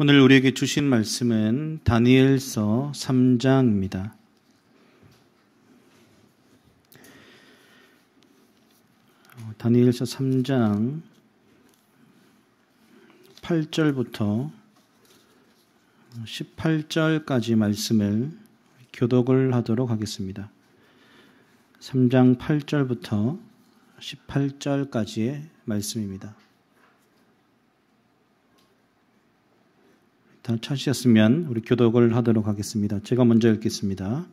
오늘 우리에게 주신 말씀은 다니엘서 3장입니다. 어, 다니엘서 3장 8절부터 18절까지 말씀을 교독을 하도록 하겠습니다. 3장 8절부터 18절까지의 말씀입니다. 다 찾으셨으면 우리 교독을 하도록 하겠습니다. 제가 먼저 읽겠습니다.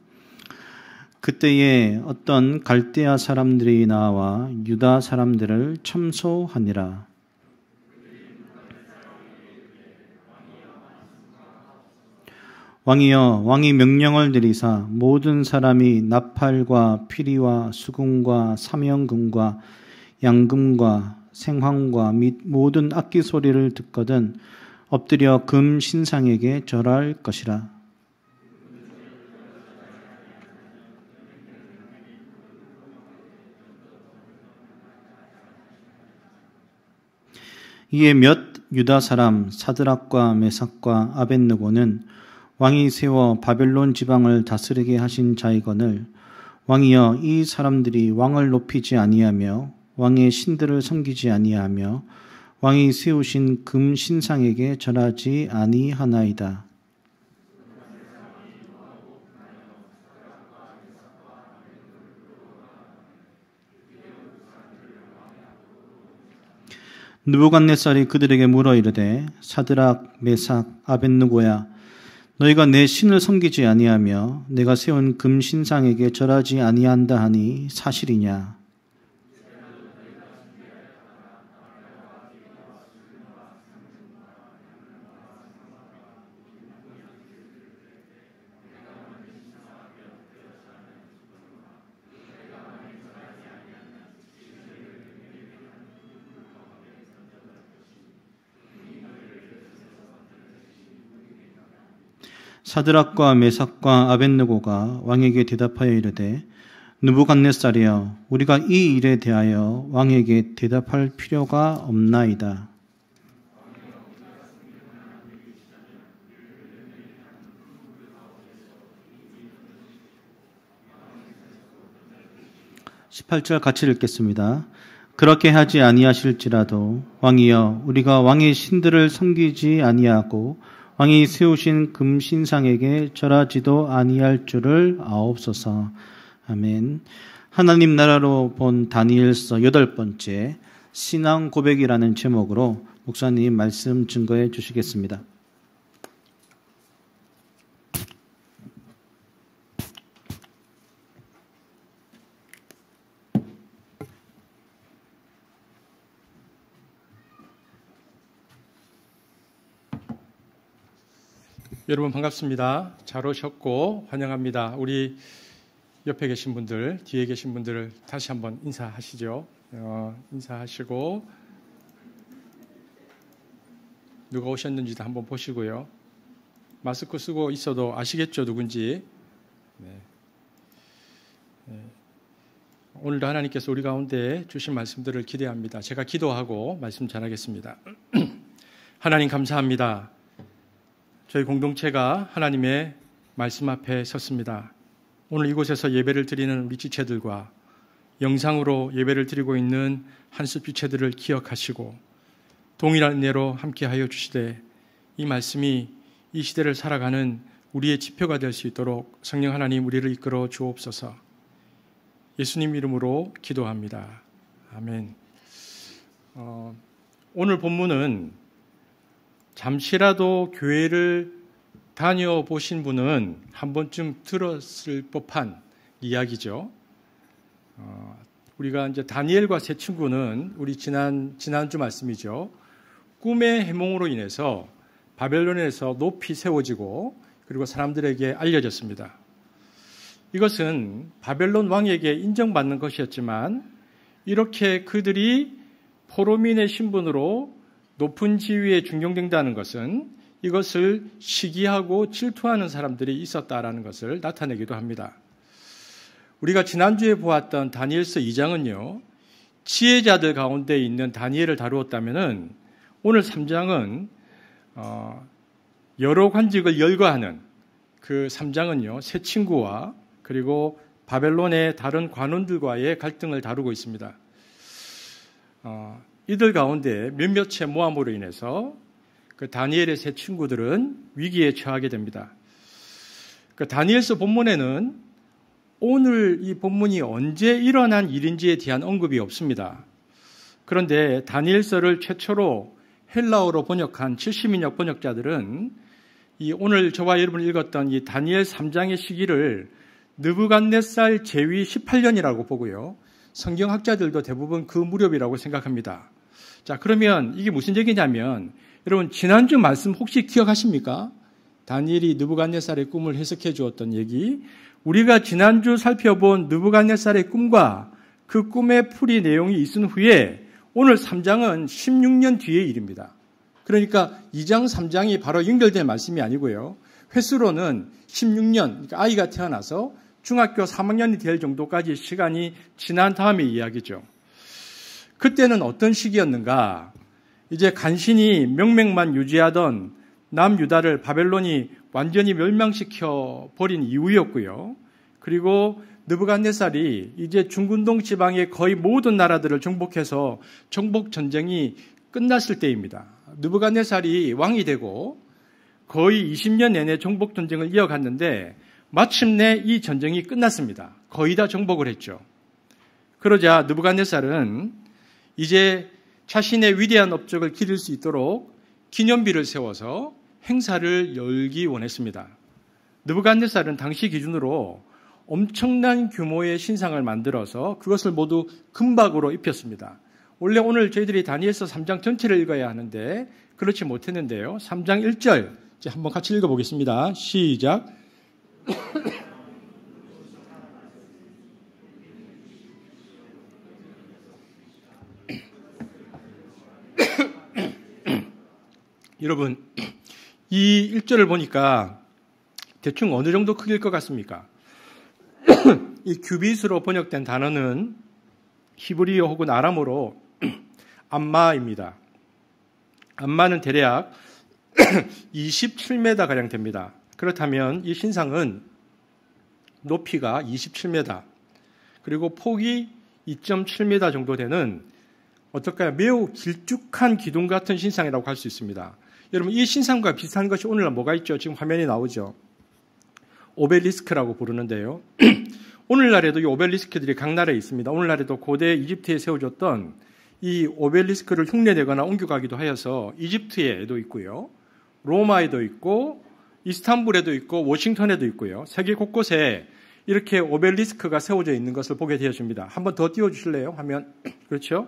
그때에 어떤 갈대아 사람들이 나와 유다 사람들을 참소하니라. 왕이여 왕이 명령을 내리사 모든 사람이 나팔과 피리와 수금과 사명금과 양금과 생황과 및 모든 악기 소리를 듣거든 엎드려 금 신상에게 절할 것이라. 이에 몇 유다 사람 사드락과 메삭과 아벤느고는 왕이 세워 바벨론 지방을 다스리게 하신 자이거늘 왕이여 이 사람들이 왕을 높이지 아니하며 왕의 신들을 섬기지 아니하며 왕이 세우신 금 신상에게 절하지 아니하나이다. 느부갓네살이 그들에게 물어 이르되 사드락 메삭 아벤누고야 너희가 내 신을 섬기지 아니하며 내가 세운 금 신상에게 절하지 아니한다 하니 사실이냐 사드락과 메삭과 아벤느고가 왕에게 대답하여 이르되 누부갓네살이여 우리가 이 일에 대하여 왕에게 대답할 필요가 없나이다. (18절) 같이 읽겠습니다. 그렇게 하지 아니하실지라도 왕이여 우리가 왕의 신들을 섬기지 아니하고 왕이 세우신 금신상에게 절하지도 아니할 줄을 아옵소서. 아멘. 하나님 나라로 본 다니엘서 여덟 번째 신앙 고백이라는 제목으로 목사님 말씀 증거해 주시겠습니다. 여러분 반갑습니다. 잘 오셨고 환영합니다. 우리 옆에 계신 분들, 뒤에 계신 분들 다시 한번 인사하시죠. 어, 인사하시고 누가 오셨는지도 한번 보시고요. 마스크 쓰고 있어도 아시겠죠 누군지. 네. 네. 오늘도 하나님께서 우리 가운데 주신 말씀들을 기대합니다. 제가 기도하고 말씀 전하겠습니다. 하나님 감사합니다. 저희 공동체가 하나님의 말씀 앞에 섰습니다. 오늘 이곳에서 예배를 드리는 우리 지체들과 영상으로 예배를 드리고 있는 한스 지체들을 기억하시고 동일한 은혜로 함께하여 주시되 이 말씀이 이 시대를 살아가는 우리의 지표가 될 수 있도록 성령 하나님 우리를 이끌어 주옵소서. 예수님 이름으로 기도합니다. 아멘. 어, 오늘 본문은 잠시라도 교회를 다녀보신 분은 한 번쯤 들었을 법한 이야기죠. 어, 우리가 이제 다니엘과 세 친구는 우리 지난 지난주 말씀이죠. 꿈의 해몽으로 인해서 바벨론에서 높이 세워지고 그리고 사람들에게 알려졌습니다. 이것은 바벨론 왕에게 인정받는 것이었지만 이렇게 그들이 포로민의 신분으로 높은 지위에 중용된다는 것은 이것을 시기하고 질투하는 사람들이 있었다라는 것을 나타내기도 합니다. 우리가 지난주에 보았던 다니엘서 2장은요. 지혜자들 가운데 있는 다니엘을 다루었다면 오늘 3장은 어, 여러 관직을 열거하는 그 3장은요. 새 친구와 그리고 바벨론의 다른 관원들과의 갈등을 다루고 있습니다. 어, 이들 가운데 몇몇의 모함으로 인해서 그 다니엘의 세 친구들은 위기에 처하게 됩니다. 그 다니엘서 본문에는 오늘 이 본문이 언제 일어난 일인지에 대한 언급이 없습니다. 그런데 다니엘서를 최초로 헬라어로 번역한 70인역 번역자들은 이 오늘 저와 여러분 읽었던 이 다니엘 3장의 시기를 느부갓네살 제위 18년이라고 보고요. 성경학자들도 대부분 그 무렵이라고 생각합니다. 자, 그러면 이게 무슨 얘기냐면 여러분 지난주 말씀 혹시 기억하십니까? 다니엘이 느부갓네살의 꿈을 해석해 주었던 얘기. 우리가 지난주 살펴본 느부갓네살의 꿈과 그 꿈의 풀이 내용이 있은 후에 오늘 3장은 16년 뒤의 일입니다. 그러니까 2장, 3장이 바로 연결된 말씀이 아니고요. 횟수로는 16년, 그러니까 아이가 태어나서 중학교 3학년이 될 정도까지 시간이 지난 다음의 이야기죠. 그때는 어떤 시기였는가? 이제 간신히 명맥만 유지하던 남유다를 바벨론이 완전히 멸망시켜 버린 이후였고요. 그리고 느부갓네살이 이제 중군동 지방의 거의 모든 나라들을 정복해서 정복 전쟁이 끝났을 때입니다. 느부갓네살이 왕이 되고 거의 20년 내내 정복 전쟁을 이어갔는데 마침내 이 전쟁이 끝났습니다. 거의 다 정복을 했죠. 그러자 느부갓네살은 이제 자신의 위대한 업적을 기릴 수 있도록 기념비를 세워서 행사를 열기 원했습니다. 느부갓네살은 당시 기준으로 엄청난 규모의 신상을 만들어서 그것을 모두 금박으로 입혔습니다. 원래 오늘 저희들이 다니엘서 3장 전체를 읽어야 하는데 그렇지 못했는데요. 3장 1절 한번 같이 읽어보겠습니다. 시작. 여러분, 이 1절을 보니까 대충 어느 정도 크길것 같습니까? 이 규빗으로 번역된 단어는 히브리어 혹은 아람어로 암마입니다. 암마는 대략 27m 가량 됩니다. 그렇다면 이 신상은 높이가 27m 그리고 폭이 2.7m 정도 되는 어떨까요? 매우 길쭉한 기둥 같은 신상이라고 할 수 있습니다. 여러분 이 신상과 비슷한 것이 오늘날 뭐가 있죠? 지금 화면이 나오죠. 오벨리스크라고 부르는데요. 오늘날에도 이 오벨리스크들이 각 나라에 있습니다. 오늘날에도 고대 이집트에 세워졌던 이 오벨리스크를 흉내내거나 옮겨가기도 하여서 이집트에도 있고요. 로마에도 있고 이스탄불에도 있고 워싱턴에도 있고요. 세계 곳곳에 이렇게 오벨리스크가 세워져 있는 것을 보게 되어집니다. 한번 더 띄워주실래요? 화면. 그렇죠?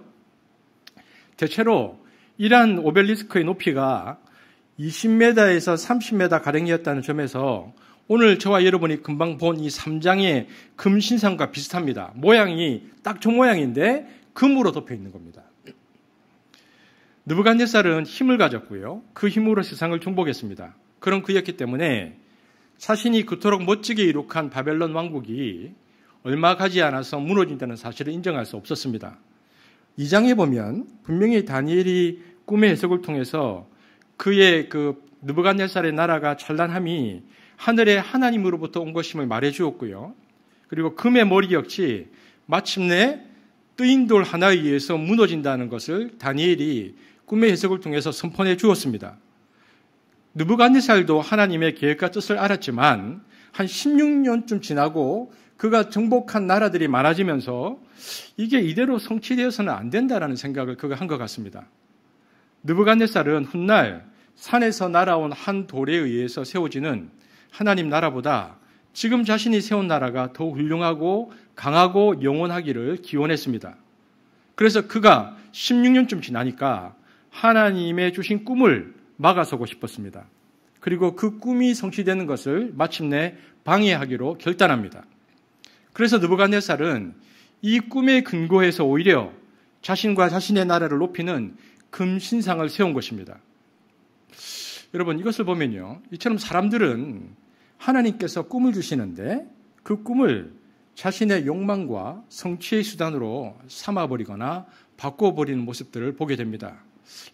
대체로 이러한 오벨리스크의 높이가 20m에서 30m 가량이었다는 점에서 오늘 저와 여러분이 금방 본 이 3장의 금신상과 비슷합니다. 모양이 딱 저 모양인데 금으로 덮여 있는 겁니다. 느부갓네살은 힘을 가졌고요. 그 힘으로 세상을 정복했습니다. 그런 그였기 때문에 자신이 그토록 멋지게 이룩한 바벨론 왕국이 얼마 가지 않아서 무너진다는 사실을 인정할 수 없었습니다. 2장에 보면 분명히 다니엘이 꿈의 해석을 통해서 그의 그 느부갓네살의 나라가 찬란함이 하늘의 하나님으로부터 온 것임을 말해 주었고요. 그리고 금의 머리 역시 마침내 뜨인 돌 하나에 의해서 무너진다는 것을 다니엘이 꿈의 해석을 통해서 선포해 주었습니다. 느부갓네살도 하나님의 계획과 뜻을 알았지만 한 16년쯤 지나고 그가 정복한 나라들이 많아지면서 이게 이대로 성취되어서는 안 된다라는 생각을 그가 한 것 같습니다. 느부갓네살은 훗날 산에서 날아온 한 돌에 의해서 세워지는 하나님 나라보다 지금 자신이 세운 나라가 더 훌륭하고 강하고 영원하기를 기원했습니다. 그래서 그가 16년쯤 지나니까 하나님의 주신 꿈을 막아서고 싶었습니다. 그리고 그 꿈이 성취되는 것을 마침내 방해하기로 결단합니다. 그래서 느부갓네살은 이 꿈에 근거해서 오히려 자신과 자신의 나라를 높이는 금신상을 세운 것입니다. 여러분 이것을 보면요. 이처럼 사람들은 하나님께서 꿈을 주시는데 그 꿈을 자신의 욕망과 성취의 수단으로 삼아버리거나 바꿔버리는 모습들을 보게 됩니다.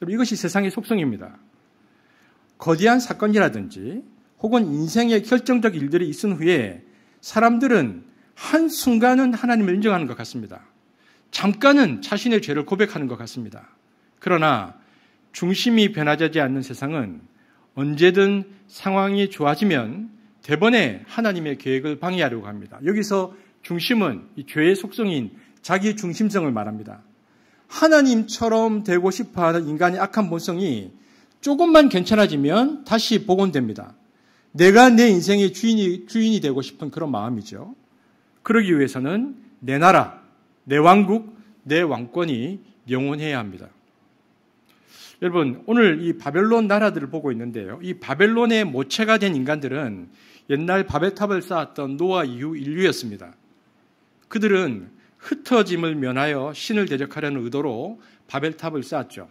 여러분 이것이 세상의 속성입니다. 거대한 사건이라든지 혹은 인생의 결정적 일들이 있은 후에 사람들은 한순간은 하나님을 인정하는 것 같습니다. 잠깐은 자신의 죄를 고백하는 것 같습니다. 그러나 중심이 변화되지 않는 세상은 언제든 상황이 좋아지면 대번에 하나님의 계획을 방해하려고 합니다. 여기서 중심은 죄의 속성인 자기 중심성을 말합니다. 하나님처럼 되고 싶어 하는 인간의 악한 본성이 조금만 괜찮아지면 다시 복원됩니다. 내가 내 인생의 주인이, 주인이 되고 싶은 그런 마음이죠. 그러기 위해서는 내 나라, 내 왕국, 내 왕권이 영원해야 합니다. 여러분, 오늘 이 바벨론 나라들을 보고 있는데요. 이 바벨론의 모체가 된 인간들은 옛날 바벨탑을 쌓았던 노아 이후 인류였습니다. 그들은 흩어짐을 면하여 신을 대적하려는 의도로 바벨탑을 쌓았죠.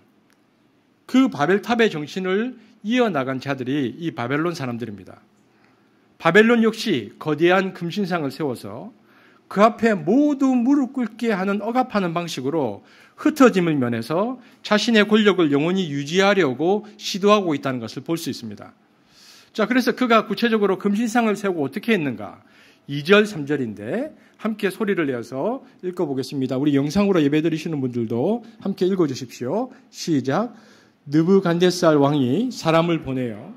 그 바벨탑의 정신을 이어나간 자들이 이 바벨론 사람들입니다. 바벨론 역시 거대한 금신상을 세워서 그 앞에 모두 무릎 꿇게 하는 억압하는 방식으로 흩어짐을 면해서 자신의 권력을 영원히 유지하려고 시도하고 있다는 것을 볼 수 있습니다. 자, 그래서 그가 구체적으로 금신상을 세우고 어떻게 했는가? 2절, 3절인데 함께 소리를 내어서 읽어보겠습니다. 우리 영상으로 예배 드리시는 분들도 함께 읽어주십시오. 시작. 느부간데살 왕이 사람을 보내요.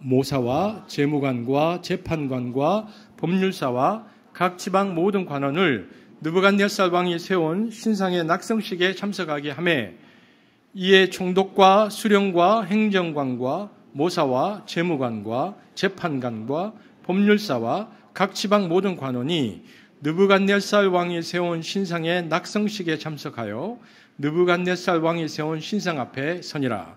모사와 재무관과 재판관과 법률사와 각 지방 모든 관원을 느부갓네살 왕이 세운 신상의 낙성식에 참석하게 함에 이에 총독과 수령과 행정관과 모사와 재무관과 재판관과 법률사와 각 지방 모든 관원이 느부갓네살 왕이 세운 신상의 낙성식에 참석하여 느부갓네살 왕이 세운 신상 앞에 서니라.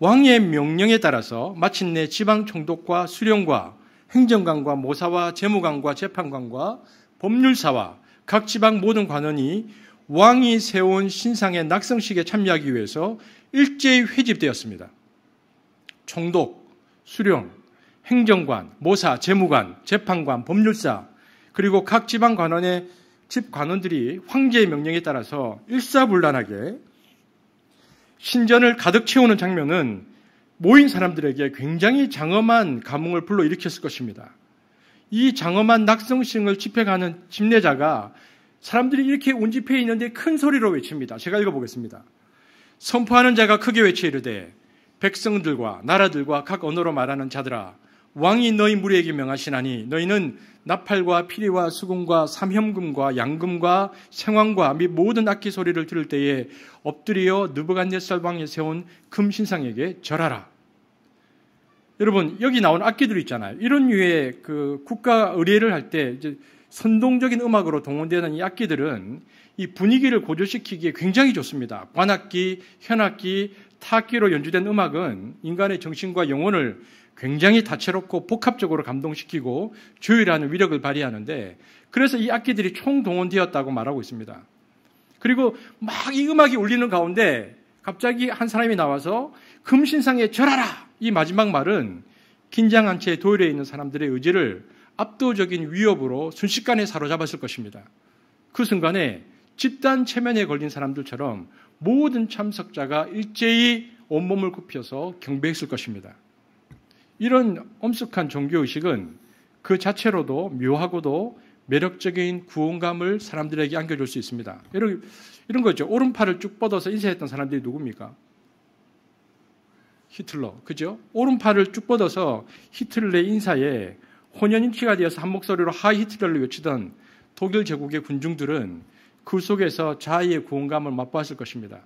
왕의 명령에 따라서 마침내 지방 총독과 수령과 행정관과 모사와 재무관과 재판관과 법률사와 각 지방 모든 관원이 왕이 세운 신상의 낙성식에 참여하기 위해서 일제히 회집되었습니다. 총독, 수령, 행정관, 모사, 재무관, 재판관, 법률사, 그리고 각 지방 관원의 집 관원들이 황제의 명령에 따라서 일사불란하게 신전을 가득 채우는 장면은 모인 사람들에게 굉장히 장엄한 감흥을 불러일으켰을 것입니다. 이 장엄한 낙성싱을 집행하는 집례자가 사람들이 이렇게 온집에 있는데 큰 소리로 외칩니다. 제가 읽어보겠습니다. 선포하는 자가 크게 외치 이르되 백성들과 나라들과 각 언어로 말하는 자들아 왕이 너희 무리에게 명하시나니 너희는 나팔과 피리와 수금과 삼현금과 양금과 생황과 및 모든 악기 소리를 들을 때에 엎드려어 느부갓네살 왕이 세운 금신상에게 절하라. 여러분 여기 나온 악기들 있잖아요. 이런 유의 그 국가 의례를 할때 이제 선동적인 음악으로 동원되는 이 악기들은 이 분위기를 고조시키기에 굉장히 좋습니다. 관악기, 현악기, 타악기로 연주된 음악은 인간의 정신과 영혼을 굉장히 다채롭고 복합적으로 감동시키고 조율하는 위력을 발휘하는데 그래서 이 악기들이 총동원되었다고 말하고 있습니다. 그리고 막 이 음악이 울리는 가운데 갑자기 한 사람이 나와서 금신상에 절하라 이 마지막 말은 긴장한 채도열에 있는 사람들의 의지를 압도적인 위협으로 순식간에 사로잡았을 것입니다. 그 순간에 집단 체면에 걸린 사람들처럼 모든 참석자가 일제히 온몸을 굽혀서 경배했을 것입니다. 이런 엄숙한 종교의식은 그 자체로도 묘하고도 매력적인 구원감을 사람들에게 안겨줄 수 있습니다. 이런, 이런 거죠. 오른팔을 쭉 뻗어서 인사했던 사람들이 누굽니까? 히틀러. 그죠? 오른팔을 쭉 뻗어서 히틀러의 인사에 혼연인치가 되어서 한 목소리로 하이 히틀러를 외치던 독일 제국의 군중들은 그 속에서 자의의 구원감을 맛보았을 것입니다.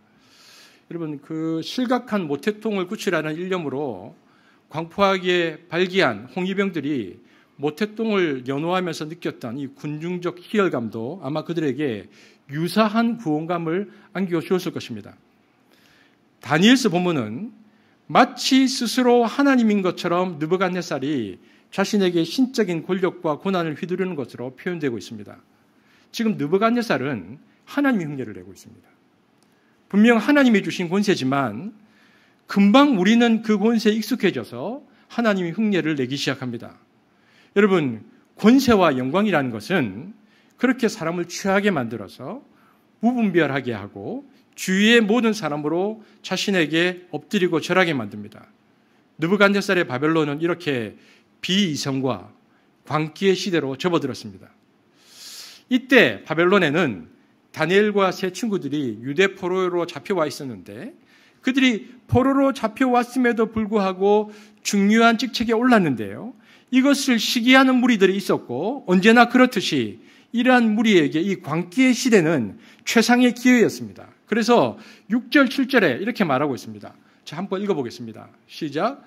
여러분 그 실각한 모태통을 구출하는 일념으로 광포하기에 발기한 홍위병들이 모태똥을 연호하면서 느꼈던 이 군중적 희열감도 아마 그들에게 유사한 구원감을 안겨주었을 것입니다. 다니엘스 본문은 마치 스스로 하나님인 것처럼 느부갓네살이 자신에게 신적인 권력과 고난을 휘두르는 것으로 표현되고 있습니다. 지금 느부갓네살은 하나님의 흉내를 내고 있습니다. 분명 하나님이 주신 권세지만 금방 우리는 그 권세에 익숙해져서 하나님이 흉내를 내기 시작합니다. 여러분, 권세와 영광이라는 것은 그렇게 사람을 취하게 만들어서 무분별하게 하고 주위의 모든 사람으로 자신에게 엎드리고 절하게 만듭니다. 느부간데살의 바벨론은 이렇게 비이성과 광기의 시대로 접어들었습니다. 이때 바벨론에는 다니엘과 세 친구들이 유대 포로로 잡혀와 있었는데 그들이 포로로 잡혀왔음에도 불구하고 중요한 직책에 올랐는데요. 이것을 시기하는 무리들이 있었고 언제나 그렇듯이 이러한 무리에게 이 광기의 시대는 최상의 기회였습니다. 그래서 6절, 7절에 이렇게 말하고 있습니다. 자, 한번 읽어보겠습니다. 시작.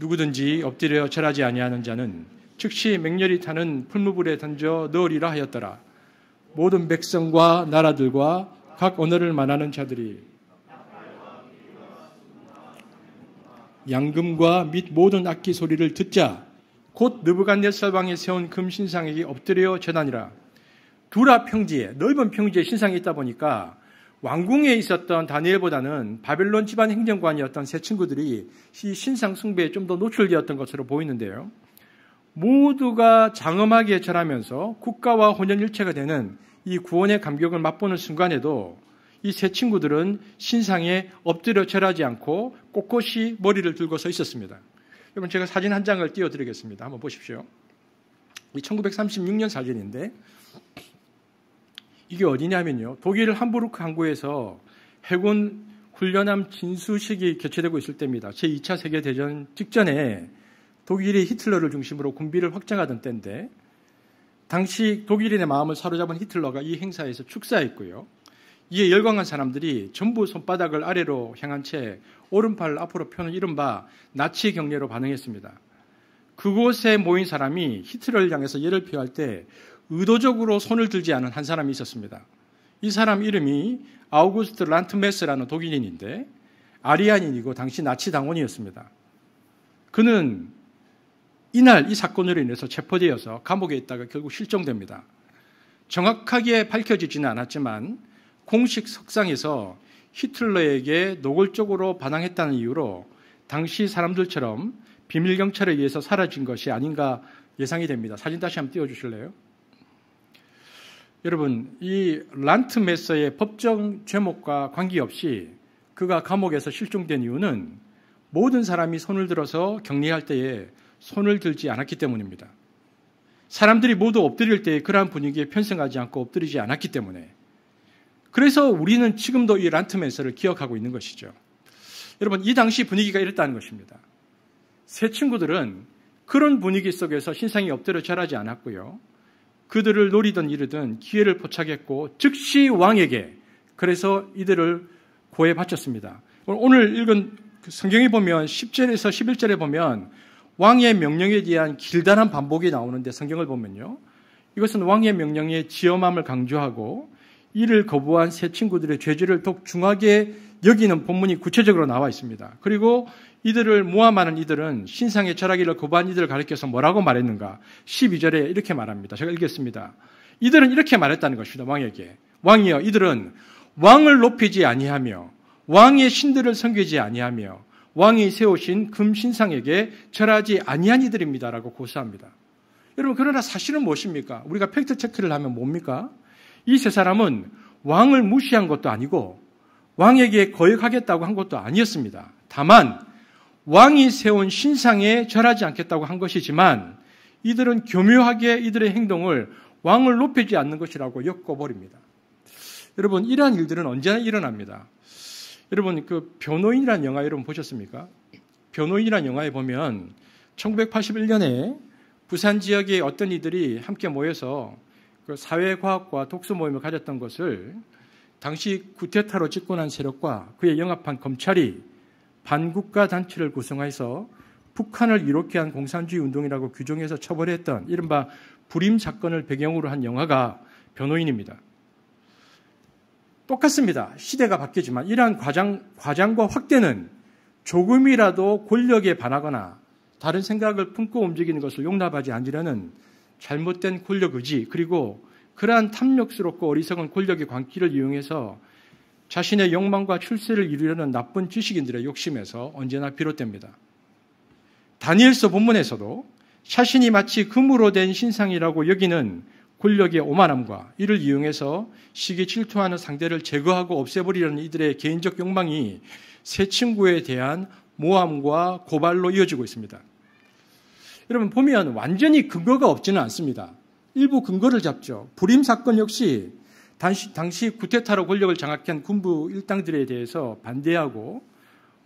누구든지 엎드려 절하지 아니하는 자는 즉시 맹렬히 타는 풀무불에 던져 넣으리라 하였더라. 모든 백성과 나라들과 각 언어를 말하는 자들이 양금과 및 모든 악기 소리를 듣자 곧 느부갓네살 방에 세운 금신상에게 엎드려 전하니라 두라 평지에 넓은 평지에 신상이 있다 보니까 왕궁에 있었던 다니엘보다는 바벨론 집안 행정관이었던 세 친구들이 이 신상 숭배에 좀 더 노출되었던 것으로 보이는데요. 모두가 장엄하게 절하면서 국가와 혼연일체가 되는 이 구원의 감격을 맛보는 순간에도 이 세 친구들은 신상에 엎드려 절하지 않고 꼿꼿이 머리를 들고 서 있었습니다. 여러분 제가 사진 한 장을 띄워드리겠습니다. 한번 보십시오. 이 1936년 사진인데 이게 어디냐면요. 독일 함부르크 항구에서 해군 훈련함 진수식이 개최되고 있을 때입니다. 제2차 세계대전 직전에 독일이 히틀러를 중심으로 군비를 확장하던 때인데 당시 독일인의 마음을 사로잡은 히틀러가 이 행사에서 축사했고요. 이에 열광한 사람들이 전부 손바닥을 아래로 향한 채 오른팔 을 앞으로 펴는 이른바 나치 경례로 반응했습니다. 그곳에 모인 사람이 히틀러를 향해서 예를 표할 때 의도적으로 손을 들지 않은 한 사람이 있었습니다. 이 사람 이름이 아우구스트 란트메스라는 독일인인데 아리안인이고 당시 나치 당원이었습니다. 그는 이날 이 사건으로 인해서 체포되어서 감옥에 있다가 결국 실종됩니다. 정확하게 밝혀지지는 않았지만 공식 석상에서 히틀러에게 노골적으로 반항했다는 이유로 당시 사람들처럼 비밀 경찰에 의해서 사라진 것이 아닌가 예상이 됩니다. 사진 다시 한번 띄워 주실래요? 여러분, 이 란트 메서의 법정 죄목과 관계없이 그가 감옥에서 실종된 이유는 모든 사람이 손을 들어서 격리할 때에 손을 들지 않았기 때문입니다. 사람들이 모두 엎드릴 때에 그러한 분위기에 편승하지 않고 엎드리지 않았기 때문에 그래서 우리는 지금도 이 란트메서를 기억하고 있는 것이죠. 여러분, 이 당시 분위기가 이랬다는 것입니다. 세 친구들은 그런 분위기 속에서 신상이 엎드려 자라지 않았고요. 그들을 노리던 이르든 기회를 포착했고 즉시 왕에게 그래서 이들을 고해 바쳤습니다. 오늘 읽은 그 성경에 보면 10절에서 11절에 보면 왕의 명령에 대한 길다란 반복이 나오는데 성경을 보면요. 이것은 왕의 명령에 지엄함을 강조하고 이를 거부한 세 친구들의 죄질을 더욱 중하게 여기는 본문이 구체적으로 나와 있습니다. 그리고 이들을 모함하는 이들은 신상의 철학을 거부한 이들을 가리켜서 뭐라고 말했는가? 12절에 이렇게 말합니다. 제가 읽겠습니다. 이들은 이렇게 말했다는 것입니다. 왕에게. 왕이여 이들은 왕을 높이지 아니하며 왕의 신들을 섬기지 아니하며 왕이 세우신 금신상에게 절하지 아니한 이들입니다라고 고수합니다. 여러분 그러나 사실은 무엇입니까? 우리가 팩트 체크를 하면 뭡니까? 이 세 사람은 왕을 무시한 것도 아니고 왕에게 거역하겠다고 한 것도 아니었습니다. 다만 왕이 세운 신상에 절하지 않겠다고 한 것이지만 이들은 교묘하게 이들의 행동을 왕을 높이지 않는 것이라고 엮어버립니다. 여러분, 이러한 일들은 언제나 일어납니다. 여러분, 그 변호인이라는 영화 여러분 보셨습니까? 변호인이라는 영화에 보면 1981년에 부산 지역의 어떤 이들이 함께 모여서 그 사회과학과 독서 모임을 가졌던 것을 당시 구테타로 집권한 세력과 그에 영합한 검찰이 반국가 단체를 구성해서 북한을 이롭게 한 공산주의 운동이라고 규정해서 처벌했던 이른바 불임 사건을 배경으로 한 영화가 변호인입니다. 똑같습니다. 시대가 바뀌지만 이러한 과장, 과장과 확대는 조금이라도 권력에 반하거나 다른 생각을 품고 움직이는 것을 용납하지 않으려는 잘못된 권력 의지 그리고 그러한 탐욕스럽고 어리석은 권력의 광기를 이용해서 자신의 욕망과 출세를 이루려는 나쁜 지식인들의 욕심에서 언제나 비롯됩니다. 다니엘서 본문에서도 자신이 마치 금으로 된 신상이라고 여기는 권력의 오만함과 이를 이용해서 시기 질투하는 상대를 제거하고 없애버리려는 이들의 개인적 욕망이 새 친구에 대한 모함과 고발로 이어지고 있습니다. 여러분 보면 완전히 근거가 없지는 않습니다. 일부 근거를 잡죠. 불임 사건 역시 당시, 당시 구테타로 권력을 장악한 군부 일당들에 대해서 반대하고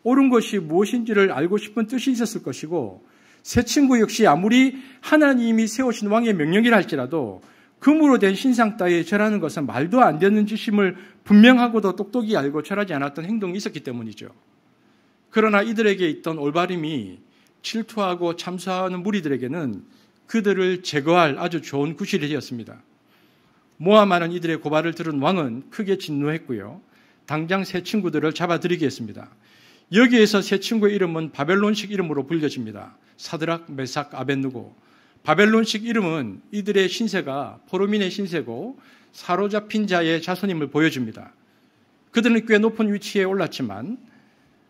옳은 것이 무엇인지를 알고 싶은 뜻이 있었을 것이고 새 친구 역시 아무리 하나님이 세우신 왕의 명령이라 할지라도 금으로 된 신상 따위에 절하는 것은 말도 안 되는 짓임을 분명하고도 똑똑히 알고 절하지 않았던 행동이 있었기 때문이죠. 그러나 이들에게 있던 올바름이 질투하고 참사하는 무리들에게는 그들을 제거할 아주 좋은 구실이 되었습니다. 모함하는 이들의 고발을 들은 왕은 크게 진노했고요. 당장 새 친구들을 잡아들이겠습니다. 여기에서 새 친구의 이름은 바벨론식 이름으로 불려집니다. 사드락, 메삭, 아벤누고. 바벨론식 이름은 이들의 신세가 포로민의 신세고 사로잡힌 자의 자손임을 보여줍니다. 그들은 꽤 높은 위치에 올랐지만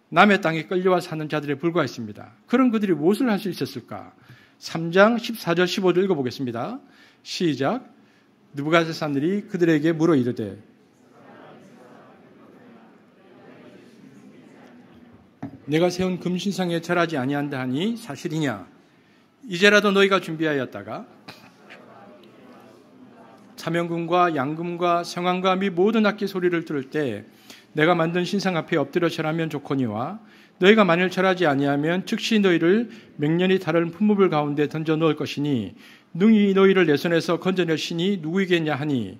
남의 땅에 끌려와 사는 자들에 불과했습니다. 그런 그들이 무엇을 할 수 있었을까? 3장 14절 15절 읽어보겠습니다. 시작. 누부갓의 사들이 그들에게 물어 이르되 내가 세운 금신상에 절하지 아니한다 하니 사실이냐 이제라도 너희가 준비하였다가 사명금과 양금과 성황과 및 모든 악기 소리를 들을 때 내가 만든 신상 앞에 엎드려 절하면 좋거니와 너희가 만일 절하지 아니하면 즉시 너희를 맹렬히 다른 품목을 가운데 던져 놓을 것이니 능히 너희를 내 손에서 건져낼 신이 누구이겠냐 하니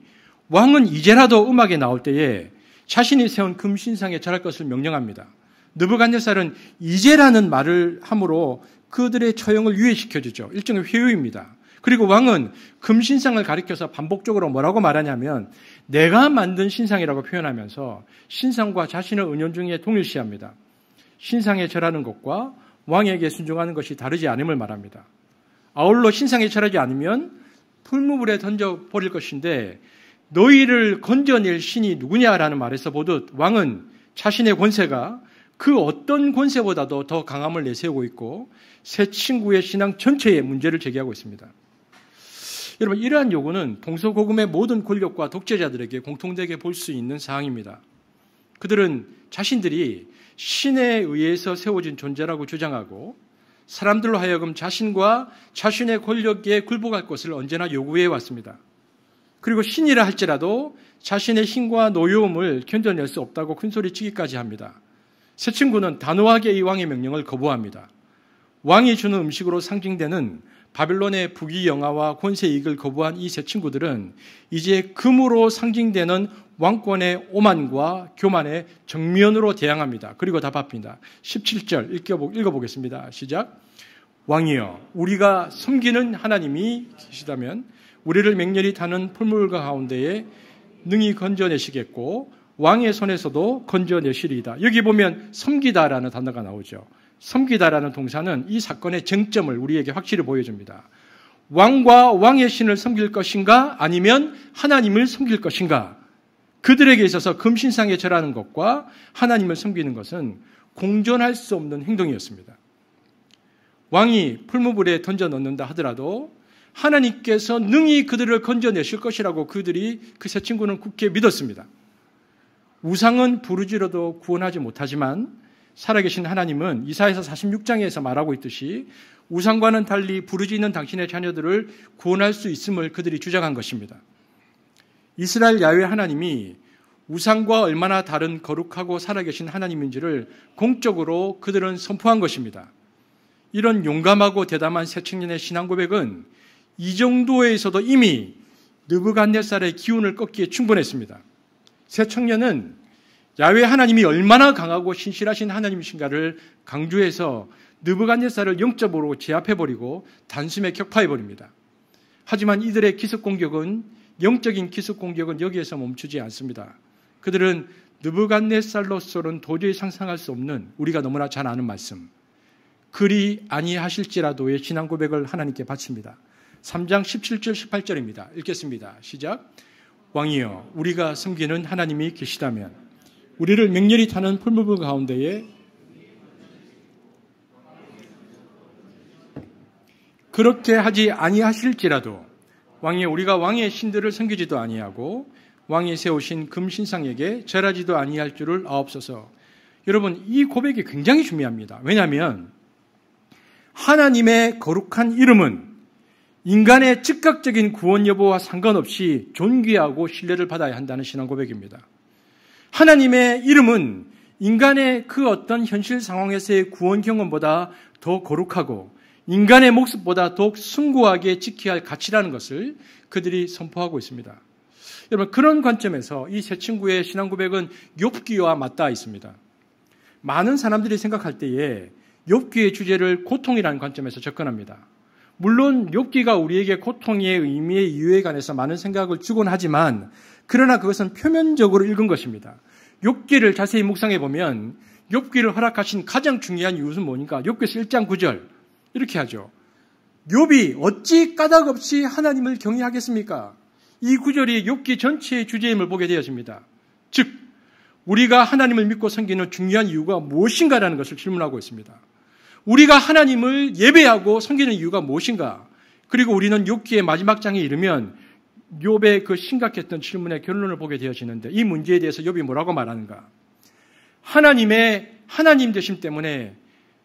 왕은 이제라도 음악에 나올 때에 자신이 세운 금신상에 절할 것을 명령합니다. 느부갓네살은 이제라는 말을 함으로 그들의 처형을 유예시켜주죠. 일종의 회유입니다. 그리고 왕은 금신상을 가리켜서 반복적으로 뭐라고 말하냐면 내가 만든 신상이라고 표현하면서 신상과 자신의 은연 중에 동일시합니다. 신상에 절하는 것과 왕에게 순종하는 것이 다르지 않음을 말합니다. 아울러 신상에 절하지 않으면 풀무불에 던져버릴 것인데 너희를 건져낼 신이 누구냐라는 말에서 보듯 왕은 자신의 권세가 그 어떤 권세보다도 더 강함을 내세우고 있고 새 친구의 신앙 전체에 문제를 제기하고 있습니다. 여러분 이러한 요구는 동서고금의 모든 권력과 독재자들에게 공통되게 볼 수 있는 사항입니다. 그들은 자신들이 신에 의해서 세워진 존재라고 주장하고 사람들로 하여금 자신과 자신의 권력에 굴복할 것을 언제나 요구해 왔습니다. 그리고 신이라 할지라도 자신의 힘과 노여움을 견뎌낼 수 없다고 큰소리치기까지 합니다. 새 친구는 단호하게 이 왕의 명령을 거부합니다. 왕이 주는 음식으로 상징되는 바빌론의 부귀 영화와 권세 이익을 거부한 이 새 친구들은 이제 금으로 상징되는 왕권의 오만과 교만에 정면으로 대항합니다. 그리고 답합니다. 17절 읽어보겠습니다. 시작. 왕이여, 우리가 섬기는 하나님이 계시다면 우리를 맹렬히 타는 풀물과 가운데에 능히 건져내시겠고 왕의 손에서도 건져내시리이다. 여기 보면 섬기다라는 단어가 나오죠. 섬기다라는 동사는 이 사건의 정점을 우리에게 확실히 보여줍니다. 왕과 왕의 신을 섬길 것인가 아니면 하나님을 섬길 것인가 그들에게 있어서 금신상에 절하는 것과 하나님을 섬기는 것은 공존할 수 없는 행동이었습니다. 왕이 풀무불에 던져 넣는다 하더라도 하나님께서 능히 그들을 건져내실 것이라고 그들이 그세 친구는 굳게 믿었습니다. 우상은 부르지로도 구원하지 못하지만 살아계신 하나님은 이사에서 46장에서 말하고 있듯이 우상과는 달리 부르짖는 당신의 자녀들을 구원할 수 있음을 그들이 주장한 것입니다. 이스라엘 야외 하나님이 우상과 얼마나 다른 거룩하고 살아계신 하나님인지를 공적으로 그들은 선포한 것입니다. 이런 용감하고 대담한 새 청년의 신앙 고백은 이 정도에서도 이미 느부갓네살의 기운을 꺾기에 충분했습니다. 새 청년은 야외 하나님이 얼마나 강하고 신실하신 하나님이신가를 강조해서 느부갓네살을 영접으로 제압해버리고 단숨에 격파해버립니다. 하지만 이들의 기습 공격은 영적인 기습 공격은 여기에서 멈추지 않습니다. 그들은 느부갓네살로서는 도저히 상상할 수 없는 우리가 너무나 잘 아는 말씀 그리 아니하실지라도의 신앙 고백을 하나님께 바칩니다. 3장 17절 18절입니다. 읽겠습니다. 시작. 왕이여 우리가 섬기는 하나님이 계시다면 우리를 맹렬히 타는 풀무브 가운데에 그렇게 하지 아니하실지라도 왕의 우리가 왕의 신들을 섬기지도 아니하고 왕이 세우신 금신상에게 절하지도 아니할 줄을 아옵소서. 여러분 이 고백이 굉장히 중요합니다. 왜냐하면 하나님의 거룩한 이름은 인간의 즉각적인 구원 여부와 상관없이 존귀하고 신뢰를 받아야 한다는 신앙 고백입니다. 하나님의 이름은 인간의 그 어떤 현실 상황에서의 구원 경험보다 더 거룩하고 인간의 모습보다 더욱 숭고하게 지켜야 할 가치라는 것을 그들이 선포하고 있습니다. 여러분 그런 관점에서 이 세 친구의 신앙 고백은 욥기와 맞닿아 있습니다. 많은 사람들이 생각할 때에 욥기의 주제를 고통이라는 관점에서 접근합니다. 물론 욥기가 우리에게 고통의 의미의 이유에 관해서 많은 생각을 주곤 하지만 그러나 그것은 표면적으로 읽은 것입니다. 욥기를 자세히 묵상해 보면 욥기를 허락하신 가장 중요한 이유는 뭐니까 욥기서 1장 9절 이렇게 하죠. 욥이 어찌 까닭 없이 하나님을 경외하겠습니까? 이 구절이 욥기 전체의 주제임을 보게 되어집니다. 즉 우리가 하나님을 믿고 섬기는 중요한 이유가 무엇인가라는 것을 질문하고 있습니다. 우리가 하나님을 예배하고 섬기는 이유가 무엇인가? 그리고 우리는 욥기의 마지막 장에 이르면 욥의 그 심각했던 질문의 결론을 보게 되어지는데 이 문제에 대해서 욥이 뭐라고 말하는가? 하나님의 하나님 되심 때문에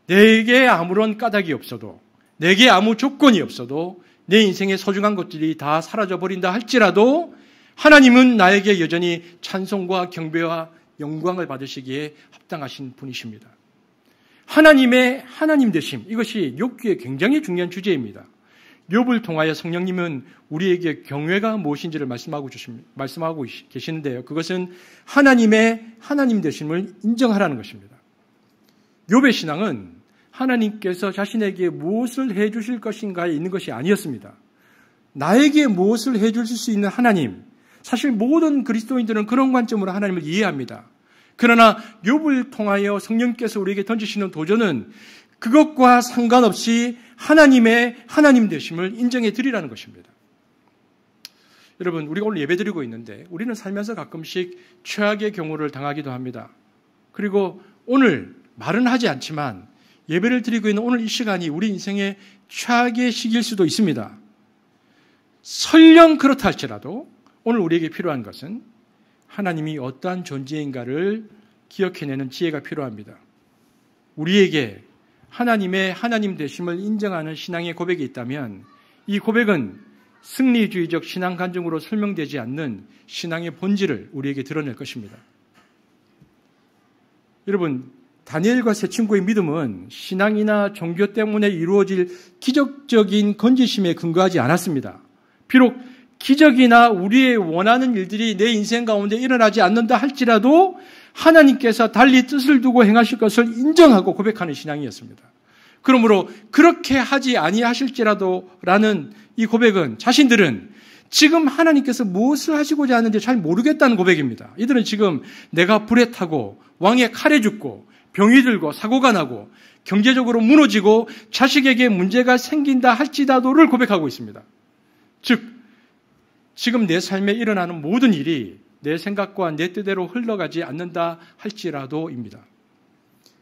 내게 아무런 까닭이 없어도, 내게 아무 조건이 없어도, 내 인생의 소중한 것들이 다 사라져버린다 할지라도, 하나님은 나에게 여전히 찬송과 경배와 영광을 받으시기에 합당하신 분이십니다. 하나님의 하나님 되심, 이것이 욕기의 굉장히 중요한 주제입니다. 욥을 통하여 성령님은 우리에게 경외가 무엇인지를 말씀하고 주십 말씀하고 계시는데요. 그것은 하나님의 하나님 되심을 인정하라는 것입니다. 욥의 신앙은 하나님께서 자신에게 무엇을 해 주실 것인가에 있는 것이 아니었습니다. 나에게 무엇을 해 주실 수 있는 하나님. 사실 모든 그리스도인들은 그런 관점으로 하나님을 이해합니다. 그러나 욥을 통하여 성령께서 우리에게 던지시는 도전은 그것과 상관없이 하나님의 하나님 되심을 인정해 드리라는 것입니다. 여러분, 우리가 오늘 예배 드리고 있는데 우리는 살면서 가끔씩 최악의 경우를 당하기도 합니다. 그리고 오늘 말은 하지 않지만 예배를 드리고 있는 오늘 이 시간이 우리 인생의 최악의 시기일 수도 있습니다. 설령 그렇다 할지라도 오늘 우리에게 필요한 것은 하나님이 어떠한 존재인가를 기억해내는 지혜가 필요합니다. 우리에게 하나님의 하나님 되심을 인정하는 신앙의 고백이 있다면 이 고백은 승리주의적 신앙 간증으로 설명되지 않는 신앙의 본질을 우리에게 드러낼 것입니다. 여러분, 다니엘과 세 친구의 믿음은 신앙이나 종교 때문에 이루어질 기적적인 건지심에 근거하지 않았습니다. 비록 기적이나 우리의 원하는 일들이 내 인생 가운데 일어나지 않는다 할지라도 하나님께서 달리 뜻을 두고 행하실 것을 인정하고 고백하는 신앙이었습니다. 그러므로 그렇게 하지 아니하실지라도라는 이 고백은 자신들은 지금 하나님께서 무엇을 하시고자 하는지 잘 모르겠다는 고백입니다. 이들은 지금 내가 불에 타고 왕의 칼에 죽고 병이 들고 사고가 나고 경제적으로 무너지고 자식에게 문제가 생긴다 할지라도를 고백하고 있습니다. 즉, 지금 내 삶에 일어나는 모든 일이 내 생각과 내 뜻대로 흘러가지 않는다 할지라도입니다.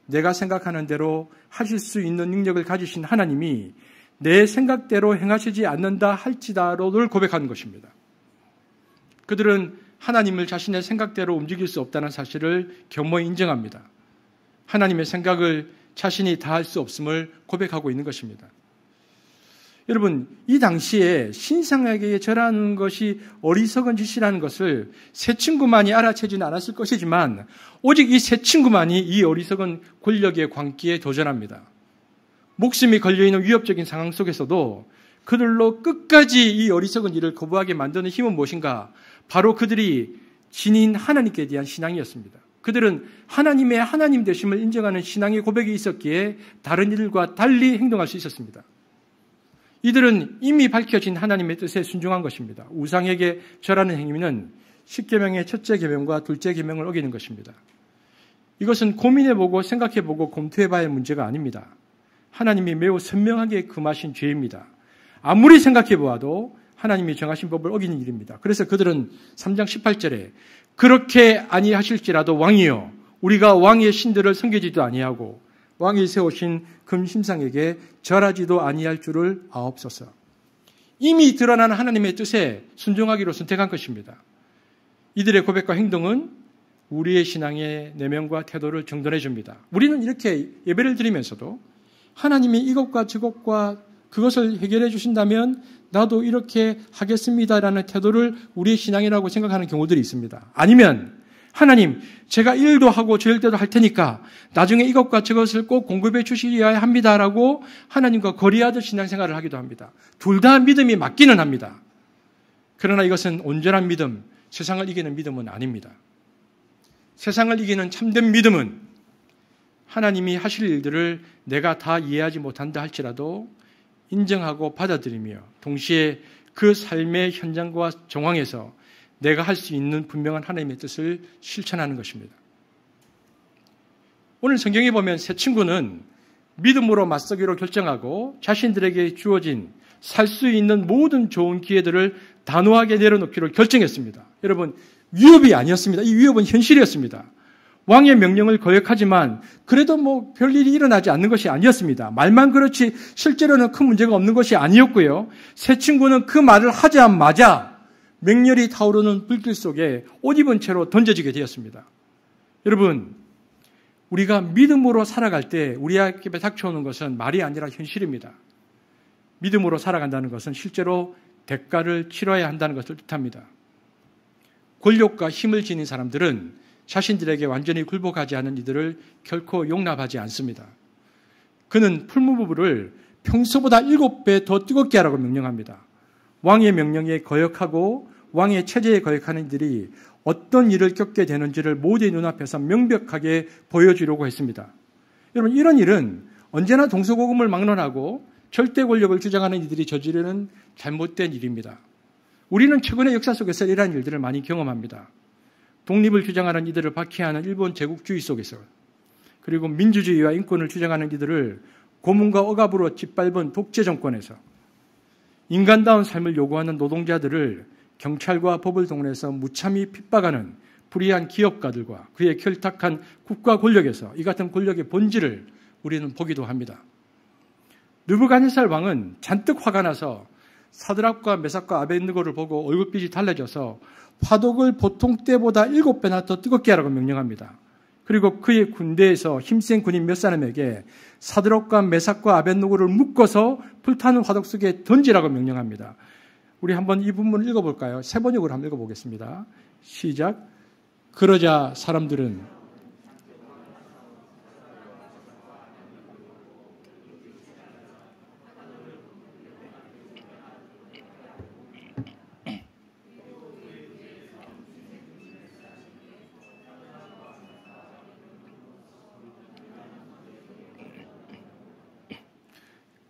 내가 생각하는 대로 하실 수 있는 능력을 가지신 하나님이 내 생각대로 행하시지 않는다 할지라도를 고백하는 것입니다. 그들은 하나님을 자신의 생각대로 움직일 수 없다는 사실을 겸허히 인정합니다. 하나님의 생각을 자신이 다할수 없음을 고백하고 있는 것입니다. 여러분, 이 당시에 신상에게 절하는 것이 어리석은 짓이라는 것을 세 친구만이 알아채지는 않았을 것이지만 오직 이세 친구만이 이 어리석은 권력의 광기에 도전합니다. 목숨이 걸려있는 위협적인 상황 속에서도 그들로 끝까지 이 어리석은 일을 거부하게 만드는 힘은 무엇인가? 바로 그들이 진인 하나님께 대한 신앙이었습니다. 그들은 하나님의 하나님 되심을 인정하는 신앙의 고백이 있었기에 다른 이들과 달리 행동할 수 있었습니다. 이들은 이미 밝혀진 하나님의 뜻에 순종한 것입니다. 우상에게 절하는 행위는 십계명의 첫째 계명과 둘째 계명을 어기는 것입니다. 이것은 고민해보고 생각해보고 검토해봐야 문제가 아닙니다. 하나님이 매우 선명하게 금하신 죄입니다. 아무리 생각해보아도 하나님이 정하신 법을 어기는 일입니다. 그래서 그들은 3장 18절에 그렇게 아니하실지라도 왕이요 우리가 왕의 신들을 섬기지도 아니하고 왕이 세우신 금심상에게 절하지도 아니할 줄을 아옵소서. 이미 드러난 하나님의 뜻에 순종하기로 선택한 것입니다. 이들의 고백과 행동은 우리의 신앙의 내면과 태도를 정돈해 줍니다. 우리는 이렇게 예배를 드리면서도 하나님이 이것과 저것과 그것을 해결해 주신다면 나도 이렇게 하겠습니다라는 태도를 우리의 신앙이라고 생각하는 경우들이 있습니다. 아니면 하나님, 제가 일도 하고 저일 때도 할 테니까 나중에 이것과 저것을 꼭 공급해 주시어야 합니다라고 하나님과 거리하듯 신앙생활을 하기도 합니다. 둘 다 믿음이 맞기는 합니다. 그러나 이것은 온전한 믿음, 세상을 이기는 믿음은 아닙니다. 세상을 이기는 참된 믿음은 하나님이 하실 일들을 내가 다 이해하지 못한다 할지라도 인정하고 받아들이며 동시에 그 삶의 현장과 정황에서 내가 할 수 있는 분명한 하나님의 뜻을 실천하는 것입니다. 오늘 성경에 보면 새 친구는 믿음으로 맞서기로 결정하고 자신들에게 주어진 살 수 있는 모든 좋은 기회들을 단호하게 내려놓기로 결정했습니다. 여러분, 위협이 아니었습니다. 이 위협은 현실이었습니다. 왕의 명령을 거역하지만 그래도 뭐 별일이 일어나지 않는 것이 아니었습니다. 말만 그렇지 실제로는 큰 문제가 없는 것이 아니었고요. 새 친구는 그 말을 하자마자 맹렬히 타오르는 불길 속에 옷 입은 채로 던져지게 되었습니다. 여러분, 우리가 믿음으로 살아갈 때 우리에게 앞 닥쳐오는 것은 말이 아니라 현실입니다. 믿음으로 살아간다는 것은 실제로 대가를 치러야 한다는 것을 뜻합니다. 권력과 힘을 지닌 사람들은 자신들에게 완전히 굴복하지 않은 이들을 결코 용납하지 않습니다. 그는 풀무부부를 평소보다 일곱 배 더 뜨겁게 하라고 명령합니다. 왕의 명령에 거역하고 왕의 체제에 거역하는 이들이 어떤 일을 겪게 되는지를 모두의 눈앞에서 명백하게 보여주려고 했습니다. 여러분 이런 일은 언제나 동서고금을 막론하고 절대 권력을 주장하는 이들이 저지르는 잘못된 일입니다. 우리는 최근의 역사 속에서 이러한 일들을 많이 경험합니다. 독립을 주장하는 이들을 박해하는 일본 제국주의 속에서 그리고 민주주의와 인권을 주장하는 이들을 고문과 억압으로 짓밟은 독재 정권에서 인간다운 삶을 요구하는 노동자들을 경찰과 법을 동원해서 무참히 핍박하는 불의한 기업가들과 그의 결탁한 국가 권력에서 이 같은 권력의 본질을 우리는 보기도 합니다. 느부갓네살 왕은 잔뜩 화가 나서 사드락과 메삭과 아벤느고를 보고 얼굴빛이 달라져서 화독을 보통 때보다 일곱 배나 더 뜨겁게 하라고 명령합니다. 그리고 그의 군대에서 힘센 군인 몇 사람에게 사드락과 메삭과 아벤느고를 묶어서 불타는 화독 속에 던지라고 명령합니다. 우리 한번 이 부분을 읽어볼까요? 세 번역으로 한번 읽어보겠습니다. 시작. 그러자 사람들은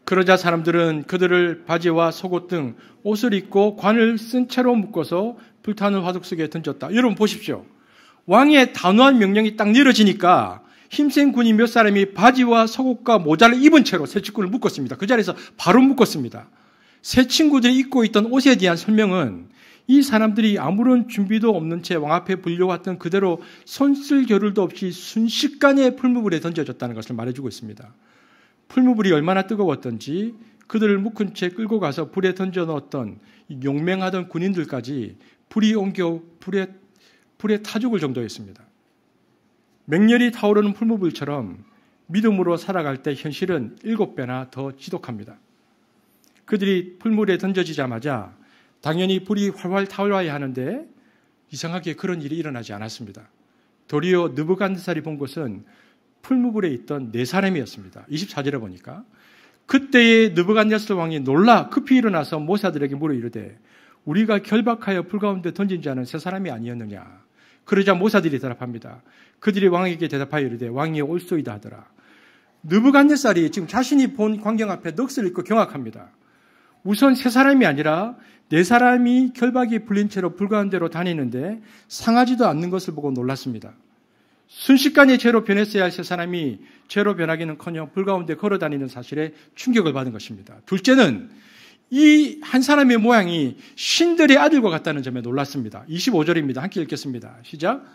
그러자 사람들은 그들을 바지와 속옷 등 옷을 입고 관을 쓴 채로 묶어서 불타는 화석 속에 던졌다. 여러분 보십시오. 왕의 단호한 명령이 딱 내려지니까 힘센 군인 몇 사람이 바지와 속옷과 모자를 입은 채로 세친구을 묶었습니다. 그 자리에서 바로 묶었습니다. 세 친구들이 입고 있던 옷에 대한 설명은 이 사람들이 아무런 준비도 없는 채 왕 앞에 불려왔던 그대로 손 쓸 겨를도 없이 순식간에 풀무불에 던져졌다는 것을 말해주고 있습니다. 풀무불이 얼마나 뜨거웠던지 그들을 묶은 채 끌고 가서 불에 던져 넣었던 용맹하던 군인들까지 불이 옮겨 불에 불에 타 죽을 정도였습니다. 맹렬히 타오르는 풀무불처럼 믿음으로 살아갈 때 현실은 일곱 배나 더 지독합니다. 그들이 풀물에 무 던져지자마자 당연히 불이 활활 타올라야 하는데 이상하게 그런 일이 일어나지 않았습니다. 도리어 느부간살이 드본 것은 풀무불에 있던 네 사람이었습니다. 24절에 보니까 그때에 느부갓네살 왕이 놀라 급히 일어나서 모사들에게 물어 이르되 우리가 결박하여 불 가운데 던진 자는 세 사람이 아니었느냐 그러자 모사들이 대답합니다. 그들이 왕에게 대답하여 이르되 왕이 올소이다 하더라. 느부갓네살이 지금 자신이 본 광경 앞에 넋을 잃고 경악합니다. 우선 세 사람이 아니라 네 사람이 결박이 불린 채로 불가운데로 다니는데 상하지도 않는 것을 보고 놀랐습니다. 순식간에 죄로 변했어야 할 세 사람이 죄로 변하기는커녕 불 가운데 걸어다니는 사실에 충격을 받은 것입니다. 둘째는 이 한 사람의 모양이 신들의 아들과 같다는 점에 놀랐습니다. 25절입니다. 함께 읽겠습니다. 시작.